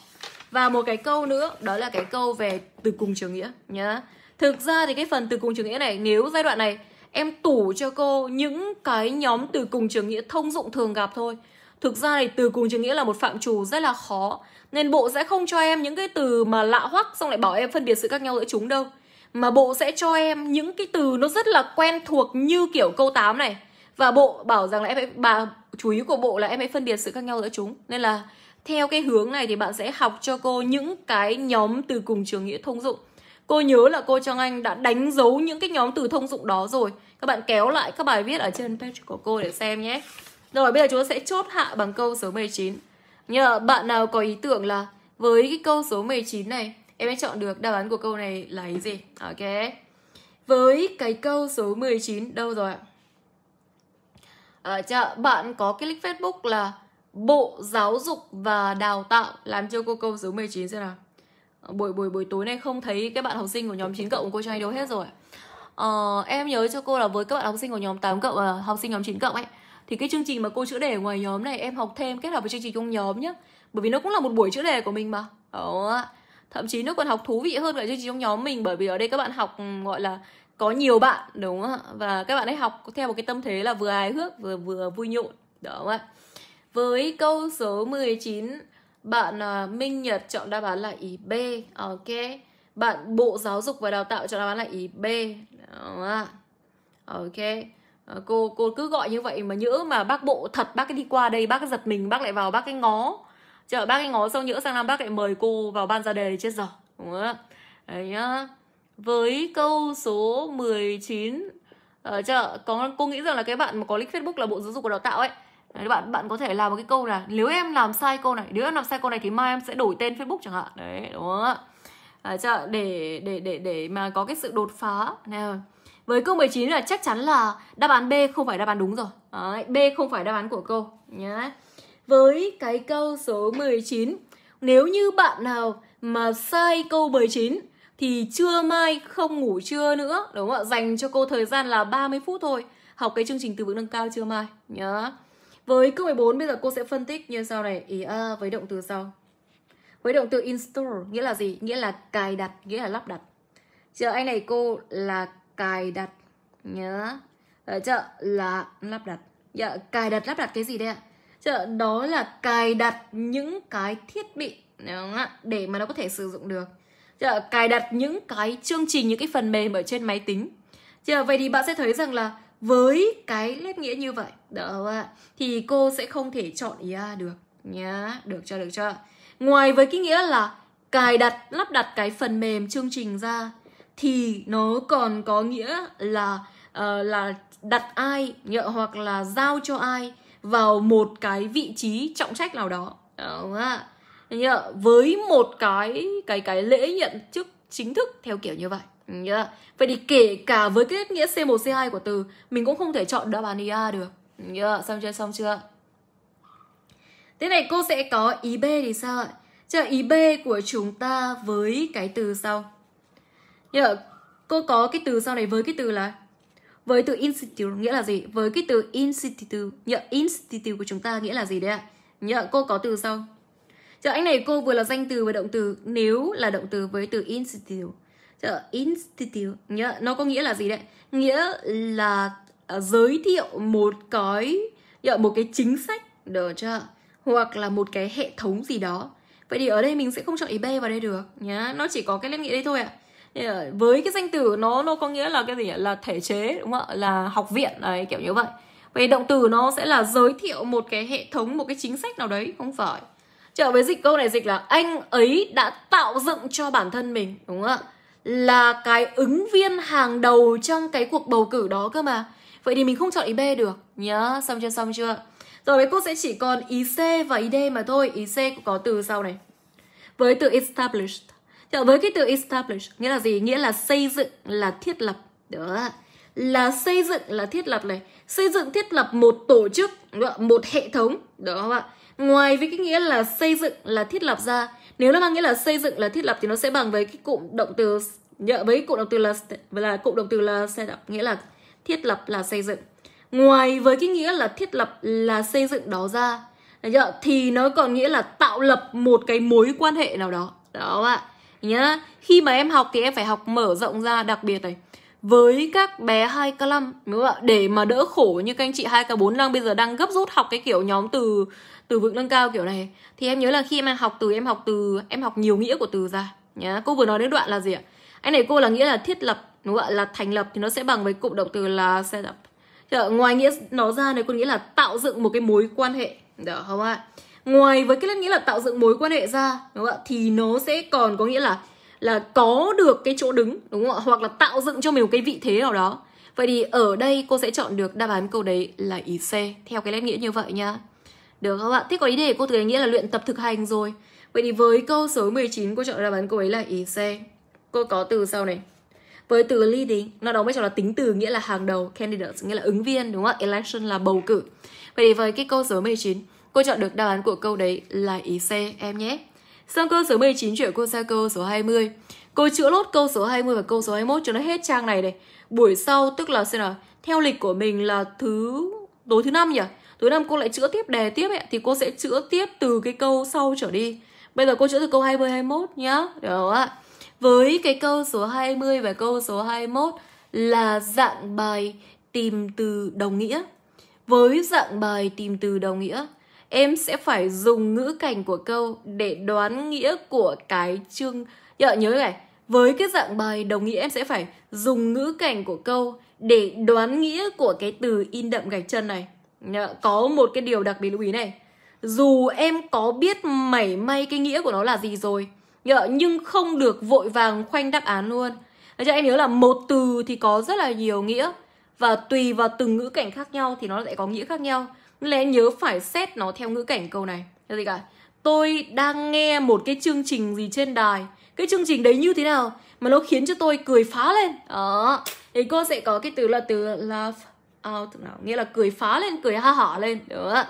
và một cái câu nữa đó là cái câu về từ cùng trường nghĩa nhá thực ra thì cái phần từ cùng trường nghĩa này nếu giai đoạn này em tủ cho cô những cái nhóm từ cùng trường nghĩa thông dụng thường gặp thôi Thực ra thì từ cùng chữ nghĩa là một phạm trù rất là khó Nên bộ sẽ không cho em những cái từ mà lạ hoắc Xong lại bảo em phân biệt sự khác nhau giữa chúng đâu Mà bộ sẽ cho em những cái từ nó rất là quen thuộc như kiểu câu 8 này Và bộ bảo rằng là em phải bà, chú ý của bộ là em hãy phân biệt sự khác nhau giữa chúng Nên là theo cái hướng này thì bạn sẽ học cho cô những cái nhóm từ cùng trường nghĩa thông dụng Cô nhớ là cô Trang Anh đã đánh dấu những cái nhóm từ thông dụng đó rồi Các bạn kéo lại các bài viết ở trên page của cô để xem nhé rồi bây giờ chúng ta sẽ chốt hạ bằng câu số 19. Nhờ bạn nào có ý tưởng là với cái câu số 19 này em sẽ chọn được đáp án của câu này là ý gì? Ok. Với cái câu số 19 đâu rồi ạ? À, chợ, bạn có cái link Facebook là Bộ Giáo dục và Đào tạo làm cho cô câu số 19 xem nào. Ờ, buổi buổi buổi tối nay không thấy các bạn học sinh của nhóm 9 cộng của cô cho hay đâu hết rồi. Ờ, em nhớ cho cô là với các bạn học sinh của nhóm 8 cộng và ờ, học sinh nhóm 9 cộng ấy thì cái chương trình mà cô chữ đề ngoài nhóm này em học thêm kết hợp với chương trình trong nhóm nhé bởi vì nó cũng là một buổi chữ đề của mình mà đó thậm chí nó còn học thú vị hơn cả chương trình trong nhóm mình bởi vì ở đây các bạn học gọi là có nhiều bạn đúng không ạ và các bạn ấy học theo một cái tâm thế là vừa hài hước vừa vừa vui nhộn đó không ạ với câu số 19 bạn à, Minh Nhật chọn đáp án là ý B ok bạn Bộ Giáo dục và Đào tạo chọn đáp án là ý B đó không ạ ok Ờ, cô cô cứ gọi như vậy mà nhỡ mà bác bộ thật bác cái đi qua đây bác giật mình bác lại vào bác cái ngó chờ bác cái ngó xong nhỡ sang năm bác lại mời cô vào ban ra đề chết rồi đúng không đấy nhá với câu số 19 ở ờ, chợ có cô nghĩ rằng là cái bạn mà có link Facebook là bộ giáo dục và đào tạo ấy đấy, bạn bạn có thể làm một cái câu là nếu em làm sai câu này nếu em làm sai câu này thì mai em sẽ đổi tên Facebook chẳng hạn đấy đúng không ạ à, chợ để để để để mà có cái sự đột phá này với câu 19 là chắc chắn là đáp án B không phải đáp án đúng rồi. Đấy, B không phải đáp án của cô nhá. Với cái câu số 19, nếu như bạn nào mà sai câu 19 thì trưa mai không ngủ trưa nữa, đúng không ạ? Dành cho cô thời gian là 30 phút thôi, học cái chương trình từ vựng nâng cao trưa mai nhá. Với câu 14 bây giờ cô sẽ phân tích như sau này, ý à, với động từ sau. Với động từ install nghĩa là gì? Nghĩa là cài đặt, nghĩa là lắp đặt. Giờ anh này cô là cài đặt nhớ ờ, chợ là lắp đặt dạ, cài đặt lắp đặt cái gì đây ạ chợ đó là cài đặt những cái thiết bị đúng không ạ để mà nó có thể sử dụng được chợ cài đặt những cái chương trình những cái phần mềm ở trên máy tính chợ vậy thì bạn sẽ thấy rằng là với cái lép nghĩa như vậy đó ạ thì cô sẽ không thể chọn ý a được nhá được cho được cho ngoài với cái nghĩa là cài đặt lắp đặt cái phần mềm chương trình ra thì nó còn có nghĩa là uh, là đặt ai nhờ, hoặc là giao cho ai vào một cái vị trí trọng trách nào đó đúng không? Nhờ, với một cái cái cái lễ nhận chức chính thức theo kiểu như vậy nhờ. vậy thì kể cả với cái nghĩa c 1 c 2 của từ mình cũng không thể chọn đáp án ia được nhờ. xong chưa xong chưa thế này cô sẽ có ý b thì sao ạ chờ ý b của chúng ta với cái từ sau như là cô có cái từ sau này với cái từ là với từ institute nghĩa là gì? Với cái từ institute, nhớ institute của chúng ta nghĩa là gì đấy ạ? Nhớ cô có từ sau. Chờ anh này cô vừa là danh từ và động từ nếu là động từ với từ institute. Chờ institute nhớ nó có nghĩa là gì đấy? Nghĩa là uh, giới thiệu một cái nhớ một cái chính sách được chưa? Hoặc là một cái hệ thống gì đó. Vậy thì ở đây mình sẽ không chọn ý B vào đây được nhá. Nó chỉ có cái lên nghĩa đây thôi ạ. À với cái danh từ nó nó có nghĩa là cái gì là thể chế đúng không ạ là học viện đấy kiểu như vậy vậy động từ nó sẽ là giới thiệu một cái hệ thống một cái chính sách nào đấy không phải trở với dịch câu này dịch là anh ấy đã tạo dựng cho bản thân mình đúng không ạ là cái ứng viên hàng đầu trong cái cuộc bầu cử đó cơ mà vậy thì mình không chọn ý b được nhá xong chưa xong chưa rồi với cô sẽ chỉ còn ý c và ý d mà thôi ý c cũng có từ sau này với từ established Thế với cái từ establish nghĩa là gì? Nghĩa là xây dựng là thiết lập. Đó. Là xây dựng là thiết lập này. Xây dựng thiết lập một tổ chức, một hệ thống. Đó không ạ? Ngoài với cái nghĩa là xây dựng là thiết lập ra, nếu nó mang nghĩa là xây dựng là thiết lập thì nó sẽ bằng với cái cụm động từ với cái cụm động từ là là cụm động từ là set up nghĩa là thiết lập là xây dựng. Ngoài với cái nghĩa là thiết lập là xây dựng đó ra thì nó còn nghĩa là tạo lập một cái mối quan hệ nào đó. Đó ạ. À nhá khi mà em học thì em phải học mở rộng ra đặc biệt này với các bé 2 k 5 đúng không ạ? Để mà đỡ khổ như các anh chị 2 k 4 đang bây giờ đang gấp rút học cái kiểu nhóm từ từ vựng nâng cao kiểu này thì em nhớ là khi em học từ em học từ em học nhiều nghĩa của từ ra nhá. Cô vừa nói đến đoạn là gì ạ? Anh này cô là nghĩa là thiết lập đúng không ạ? Là thành lập thì nó sẽ bằng với cụm động từ là set up. Thì ngoài nghĩa nó ra này cô nghĩa là tạo dựng một cái mối quan hệ. Được không ạ? ngoài với cái nghĩa là tạo dựng mối quan hệ ra đúng không ạ thì nó sẽ còn có nghĩa là là có được cái chỗ đứng đúng không ạ hoặc là tạo dựng cho mình một cái vị thế nào đó vậy thì ở đây cô sẽ chọn được đáp án câu đấy là ý C theo cái lẽ nghĩa như vậy nha được không ạ thế có ý đề cô từ nghĩa là luyện tập thực hành rồi vậy thì với câu số 19 cô chọn đáp án câu ấy là ý C cô có từ sau này với từ leading nó đóng vai trò là tính từ nghĩa là hàng đầu candidate nghĩa là ứng viên đúng không ạ election là bầu cử vậy thì với cái câu số 19 Cô chọn được đáp án của câu đấy là ý C em nhé. Sang câu số 19 chuyển cô sang câu số 20. Cô chữa lốt câu số 20 và câu số 21 cho nó hết trang này này. Buổi sau tức là xem nào, theo lịch của mình là thứ tối thứ năm nhỉ? Tối năm cô lại chữa tiếp đề tiếp ấy thì cô sẽ chữa tiếp từ cái câu sau trở đi. Bây giờ cô chữa từ câu 20 21 nhá. Được không ạ. Với cái câu số 20 và câu số 21 là dạng bài tìm từ đồng nghĩa. Với dạng bài tìm từ đồng nghĩa em sẽ phải dùng ngữ cảnh của câu để đoán nghĩa của cái chương dạ, nhớ này với cái dạng bài đồng nghĩa em sẽ phải dùng ngữ cảnh của câu để đoán nghĩa của cái từ in đậm gạch chân này dạ, có một cái điều đặc biệt lưu ý này dù em có biết mảy may cái nghĩa của nó là gì rồi dạ, nhưng không được vội vàng khoanh đáp án luôn dạ, cho em nhớ là một từ thì có rất là nhiều nghĩa và tùy vào từng ngữ cảnh khác nhau thì nó lại có nghĩa khác nhau lẽ nhớ phải xét nó theo ngữ cảnh câu này là gì cả tôi đang nghe một cái chương trình gì trên đài cái chương trình đấy như thế nào mà nó khiến cho tôi cười phá lên đó ờ. thì cô sẽ có cái từ là từ laugh out nào nghĩa là cười phá lên cười ha hả lên đó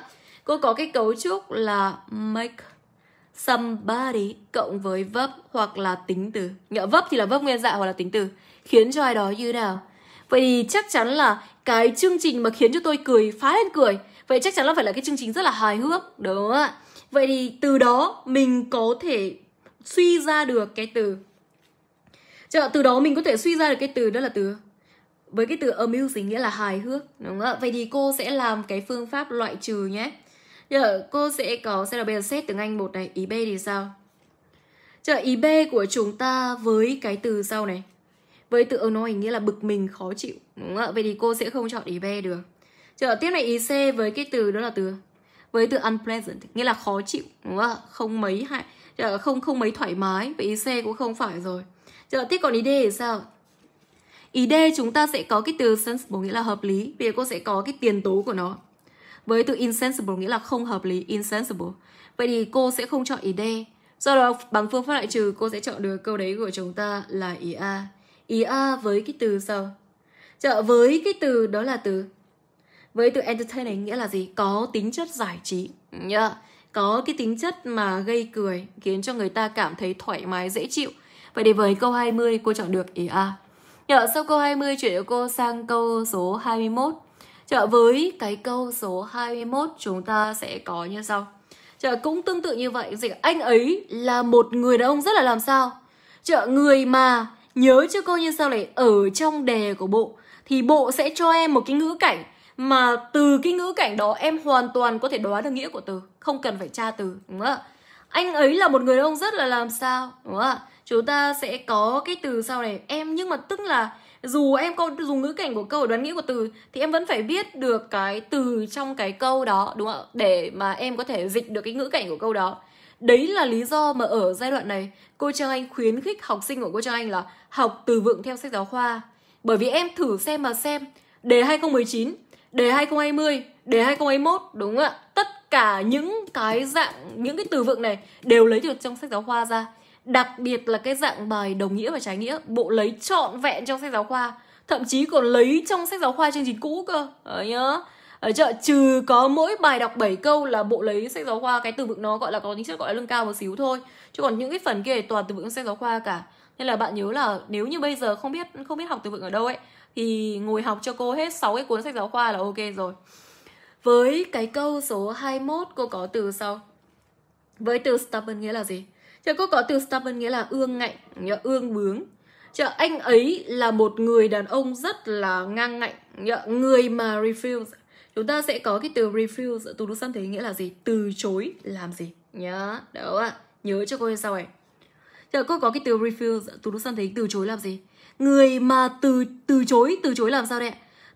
cô có cái cấu trúc là make somebody cộng với vấp hoặc là tính từ nghĩa vấp thì là vấp nguyên dạng hoặc là tính từ khiến cho ai đó như thế nào vậy thì chắc chắn là cái chương trình mà khiến cho tôi cười phá lên cười vậy chắc chắn là phải là cái chương trình rất là hài hước đúng không ạ vậy thì từ đó mình có thể suy ra được cái từ Chứ từ đó mình có thể suy ra được cái từ đó là từ với cái từ amusing nghĩa là hài hước đúng không ạ vậy thì cô sẽ làm cái phương pháp loại trừ nhé giờ cô sẽ có sẽ là bây giờ xét tiếng anh một này ý b thì sao Chứ ý b của chúng ta với cái từ sau này với từ annoying nghĩa là bực mình khó chịu đúng không ạ vậy thì cô sẽ không chọn ý b được Trường tiếp này ý C với cái từ đó là từ với từ unpleasant nghĩa là khó chịu đúng không? không mấy hại không không mấy thoải mái vậy ý C cũng không phải rồi giờ tiếp còn ý D thì sao ý D chúng ta sẽ có cái từ sensible nghĩa là hợp lý vì cô sẽ có cái tiền tố của nó với từ insensible nghĩa là không hợp lý insensible vậy thì cô sẽ không chọn ý D do đó bằng phương pháp loại trừ cô sẽ chọn được câu đấy của chúng ta là ý A ý A với cái từ sao chợ với cái từ đó là từ với từ entertaining nghĩa là gì có tính chất giải trí yeah. có cái tính chất mà gây cười khiến cho người ta cảm thấy thoải mái dễ chịu vậy để với câu 20 cô chọn được ý a Dạ, sau câu 20 chuyển cho cô sang câu số 21 chợ với cái câu số 21 chúng ta sẽ có như sau chợ cũng tương tự như vậy dịch Anh ấy là một người đàn ông rất là làm sao chợ người mà nhớ cho cô như sau này Ở trong đề của bộ Thì bộ sẽ cho em một cái ngữ cảnh mà từ cái ngữ cảnh đó em hoàn toàn có thể đoán được nghĩa của từ không cần phải tra từ đúng không ạ anh ấy là một người ông rất là làm sao đúng không ạ chúng ta sẽ có cái từ sau này em nhưng mà tức là dù em có dùng ngữ cảnh của câu đoán nghĩa của từ thì em vẫn phải biết được cái từ trong cái câu đó đúng không ạ để mà em có thể dịch được cái ngữ cảnh của câu đó đấy là lý do mà ở giai đoạn này cô trang anh khuyến khích học sinh của cô trang anh là học từ vựng theo sách giáo khoa bởi vì em thử xem mà xem đề 2019 đề 2020, đề 2021 đúng không ạ? Tất cả những cái dạng những cái từ vựng này đều lấy được trong sách giáo khoa ra. Đặc biệt là cái dạng bài đồng nghĩa và trái nghĩa, bộ lấy trọn vẹn trong sách giáo khoa, thậm chí còn lấy trong sách giáo khoa chương trình cũ cơ. Ờ nhớ. Ở chợ trừ có mỗi bài đọc 7 câu là bộ lấy sách giáo khoa cái từ vựng nó gọi là có tính chất gọi là lưng cao một xíu thôi. Chứ còn những cái phần kia toàn từ vựng sách giáo khoa cả. Nên là bạn nhớ là nếu như bây giờ không biết không biết học từ vựng ở đâu ấy thì ngồi học cho cô hết 6 cái cuốn sách giáo khoa là ok rồi. Với cái câu số 21 cô có từ sau. Với từ stubborn nghĩa là gì? Chứ cô có từ stubborn nghĩa là ương ngạnh, nghĩa ương bướng. Chứ anh ấy là một người đàn ông rất là ngang ngạnh, nghĩa người mà refuse. Chúng ta sẽ có cái từ refuse, từ đúng thế nghĩa là gì? Từ chối làm gì? Nhớ, đó ạ. Nhớ cho cô như sau này. Chứ cô có cái từ refuse, từ đúng thế từ chối làm gì? người mà từ từ chối từ chối làm sao đấy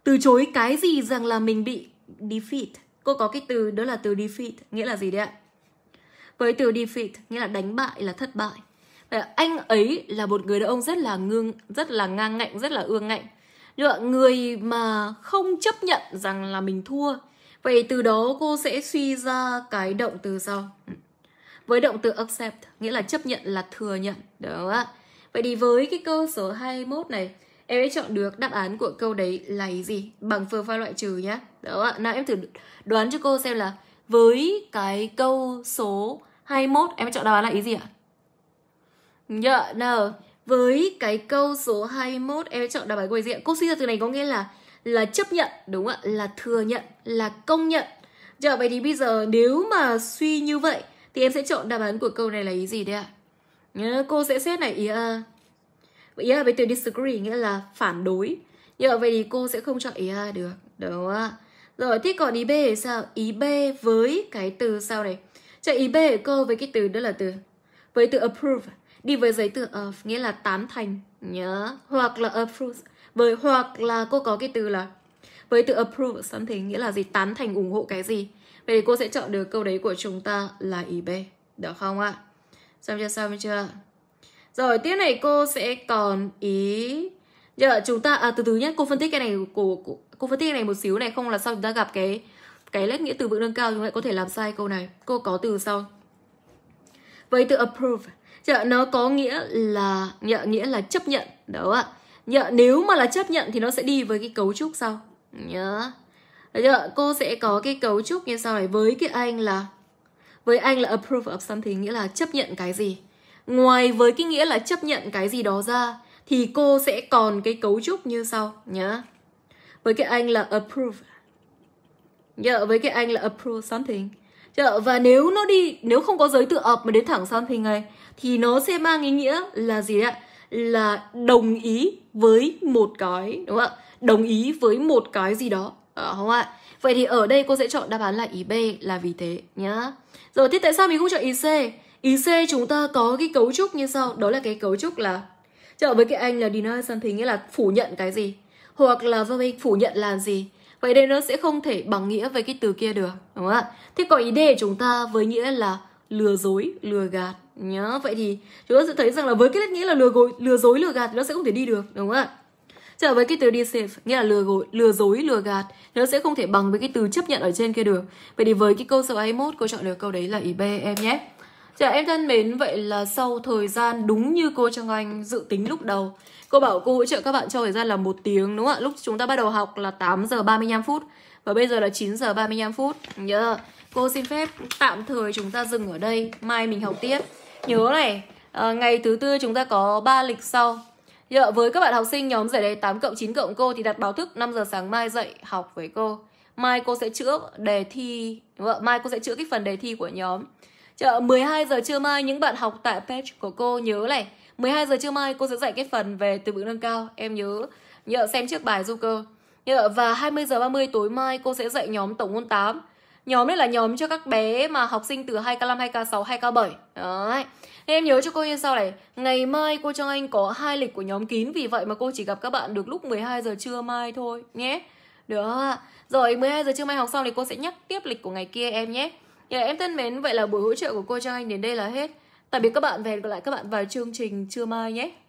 từ chối cái gì rằng là mình bị defeat cô có cái từ đó là từ defeat nghĩa là gì đấy ạ với từ defeat nghĩa là đánh bại là thất bại Vậy anh ấy là một người đàn ông rất là ngương rất là ngang ngạnh rất là ương ngạnh được người mà không chấp nhận rằng là mình thua vậy từ đó cô sẽ suy ra cái động từ sau với động từ accept nghĩa là chấp nhận là thừa nhận đúng không ạ Vậy thì với cái cơ sở 21 này, em hãy chọn được đáp án của câu đấy là gì bằng phương pháp loại trừ nhá. Đó ạ. Nào em thử đoán cho cô xem là với cái câu số 21 em hãy chọn đáp án là ý gì ạ? Dạ nào. Với cái câu số 21 em hãy chọn đáp án của gì ạ? Cô suy ra từ này có nghĩa là là chấp nhận đúng ạ? Là thừa nhận, là công nhận. Dạ vậy thì bây giờ nếu mà suy như vậy thì em sẽ chọn đáp án của câu này là ý gì đây ạ? Nghĩa cô sẽ xét này ý à. Ý à với từ disagree nghĩa là phản đối. Như vậy thì cô sẽ không chọn ý A à, được. Đúng không? Rồi thế còn ý B thì sao? Ý B với cái từ sau này. Chạy ý B của cô với cái từ đó là từ với từ approve đi với giấy từ of nghĩa là tán thành nhớ hoặc là approve với hoặc là cô có cái từ là với từ approve something nghĩa là gì tán thành ủng hộ cái gì vậy thì cô sẽ chọn được câu đấy của chúng ta là ý B được không ạ à? Xong chưa, xong chưa? Rồi, tiếp này cô sẽ còn ý... Giờ chúng ta, à, từ từ nhé, cô phân tích cái này, của cô, cô phân tích cái này một xíu này, không là sau chúng ta gặp cái cái lết nghĩa từ vựng nâng cao chúng ta có thể làm sai câu này. Cô có từ sau. Với từ approve, dạ, nó có nghĩa là, nhận nghĩa là chấp nhận, đúng ạ. Dạ, nếu mà là chấp nhận thì nó sẽ đi với cái cấu trúc sau. Nhớ. Yeah. Dạ, cô sẽ có cái cấu trúc như sau này với cái anh là với anh là approve of something nghĩa là chấp nhận cái gì ngoài với cái nghĩa là chấp nhận cái gì đó ra thì cô sẽ còn cái cấu trúc như sau nhá với cái anh là approve nhờ dạ, với cái anh là approve something Chợ, dạ, và nếu nó đi nếu không có giới tự ập mà đến thẳng something này thì nó sẽ mang ý nghĩa là gì ạ là đồng ý với một cái đúng không ạ đồng ý với một cái gì đó à, không ạ Vậy thì ở đây cô sẽ chọn đáp án là ý B là vì thế nhá. Rồi thế tại sao mình không chọn ý C? Ý C chúng ta có cái cấu trúc như sau, đó là cái cấu trúc là trợ với cái anh là deny something nghĩa là phủ nhận cái gì hoặc là verb phủ nhận là gì. Vậy đây nó sẽ không thể bằng nghĩa với cái từ kia được, đúng không ạ? Thế còn ý D của chúng ta với nghĩa là lừa dối, lừa gạt nhá. Vậy thì chúng ta sẽ thấy rằng là với cái nghĩa là lừa dối, lừa dối lừa gạt thì nó sẽ không thể đi được, đúng không ạ? Giờ với cái từ deceive nghĩa là lừa gối, lừa dối, lừa gạt, nó sẽ không thể bằng với cái từ chấp nhận ở trên kia được. Vậy thì với cái câu số 21, cô chọn được câu đấy là ý B em nhé. chào dạ, em thân mến, vậy là sau thời gian đúng như cô Trang Anh dự tính lúc đầu Cô bảo cô hỗ trợ các bạn cho thời gian là một tiếng đúng không ạ? Lúc chúng ta bắt đầu học là 8 giờ 35 phút Và bây giờ là 9 giờ 35 phút Nhớ yeah. Cô xin phép tạm thời chúng ta dừng ở đây Mai mình học tiếp Nhớ này, ờ, ngày thứ tư chúng ta có 3 lịch sau Dạ, với các bạn học sinh nhóm giải đề 8 cộng 9 cộng cô thì đặt báo thức 5 giờ sáng mai dậy học với cô. Mai cô sẽ chữa đề thi, vợ mai cô sẽ chữa cái phần đề thi của nhóm. Chợ 12 giờ trưa mai những bạn học tại page của cô nhớ này, 12 giờ trưa mai cô sẽ dạy cái phần về từ vựng nâng cao, em nhớ. Nhờ xem trước bài du cơ. Nhờ và 20 giờ 30 tối mai cô sẽ dạy nhóm tổng môn 8. Nhóm này là nhóm cho các bé mà học sinh từ 2K5, 2K6, 2K7. Đấy. Em nhớ cho cô như sau này, ngày mai cô Trang Anh có hai lịch của nhóm kín vì vậy mà cô chỉ gặp các bạn được lúc 12 giờ trưa mai thôi nhé. Được. Rồi 12 giờ trưa mai học xong thì cô sẽ nhắc tiếp lịch của ngày kia em nhé. Dạ, em thân mến, vậy là buổi hỗ trợ của cô Trang Anh đến đây là hết. Tạm biệt các bạn và hẹn gặp lại các bạn vào chương trình trưa mai nhé.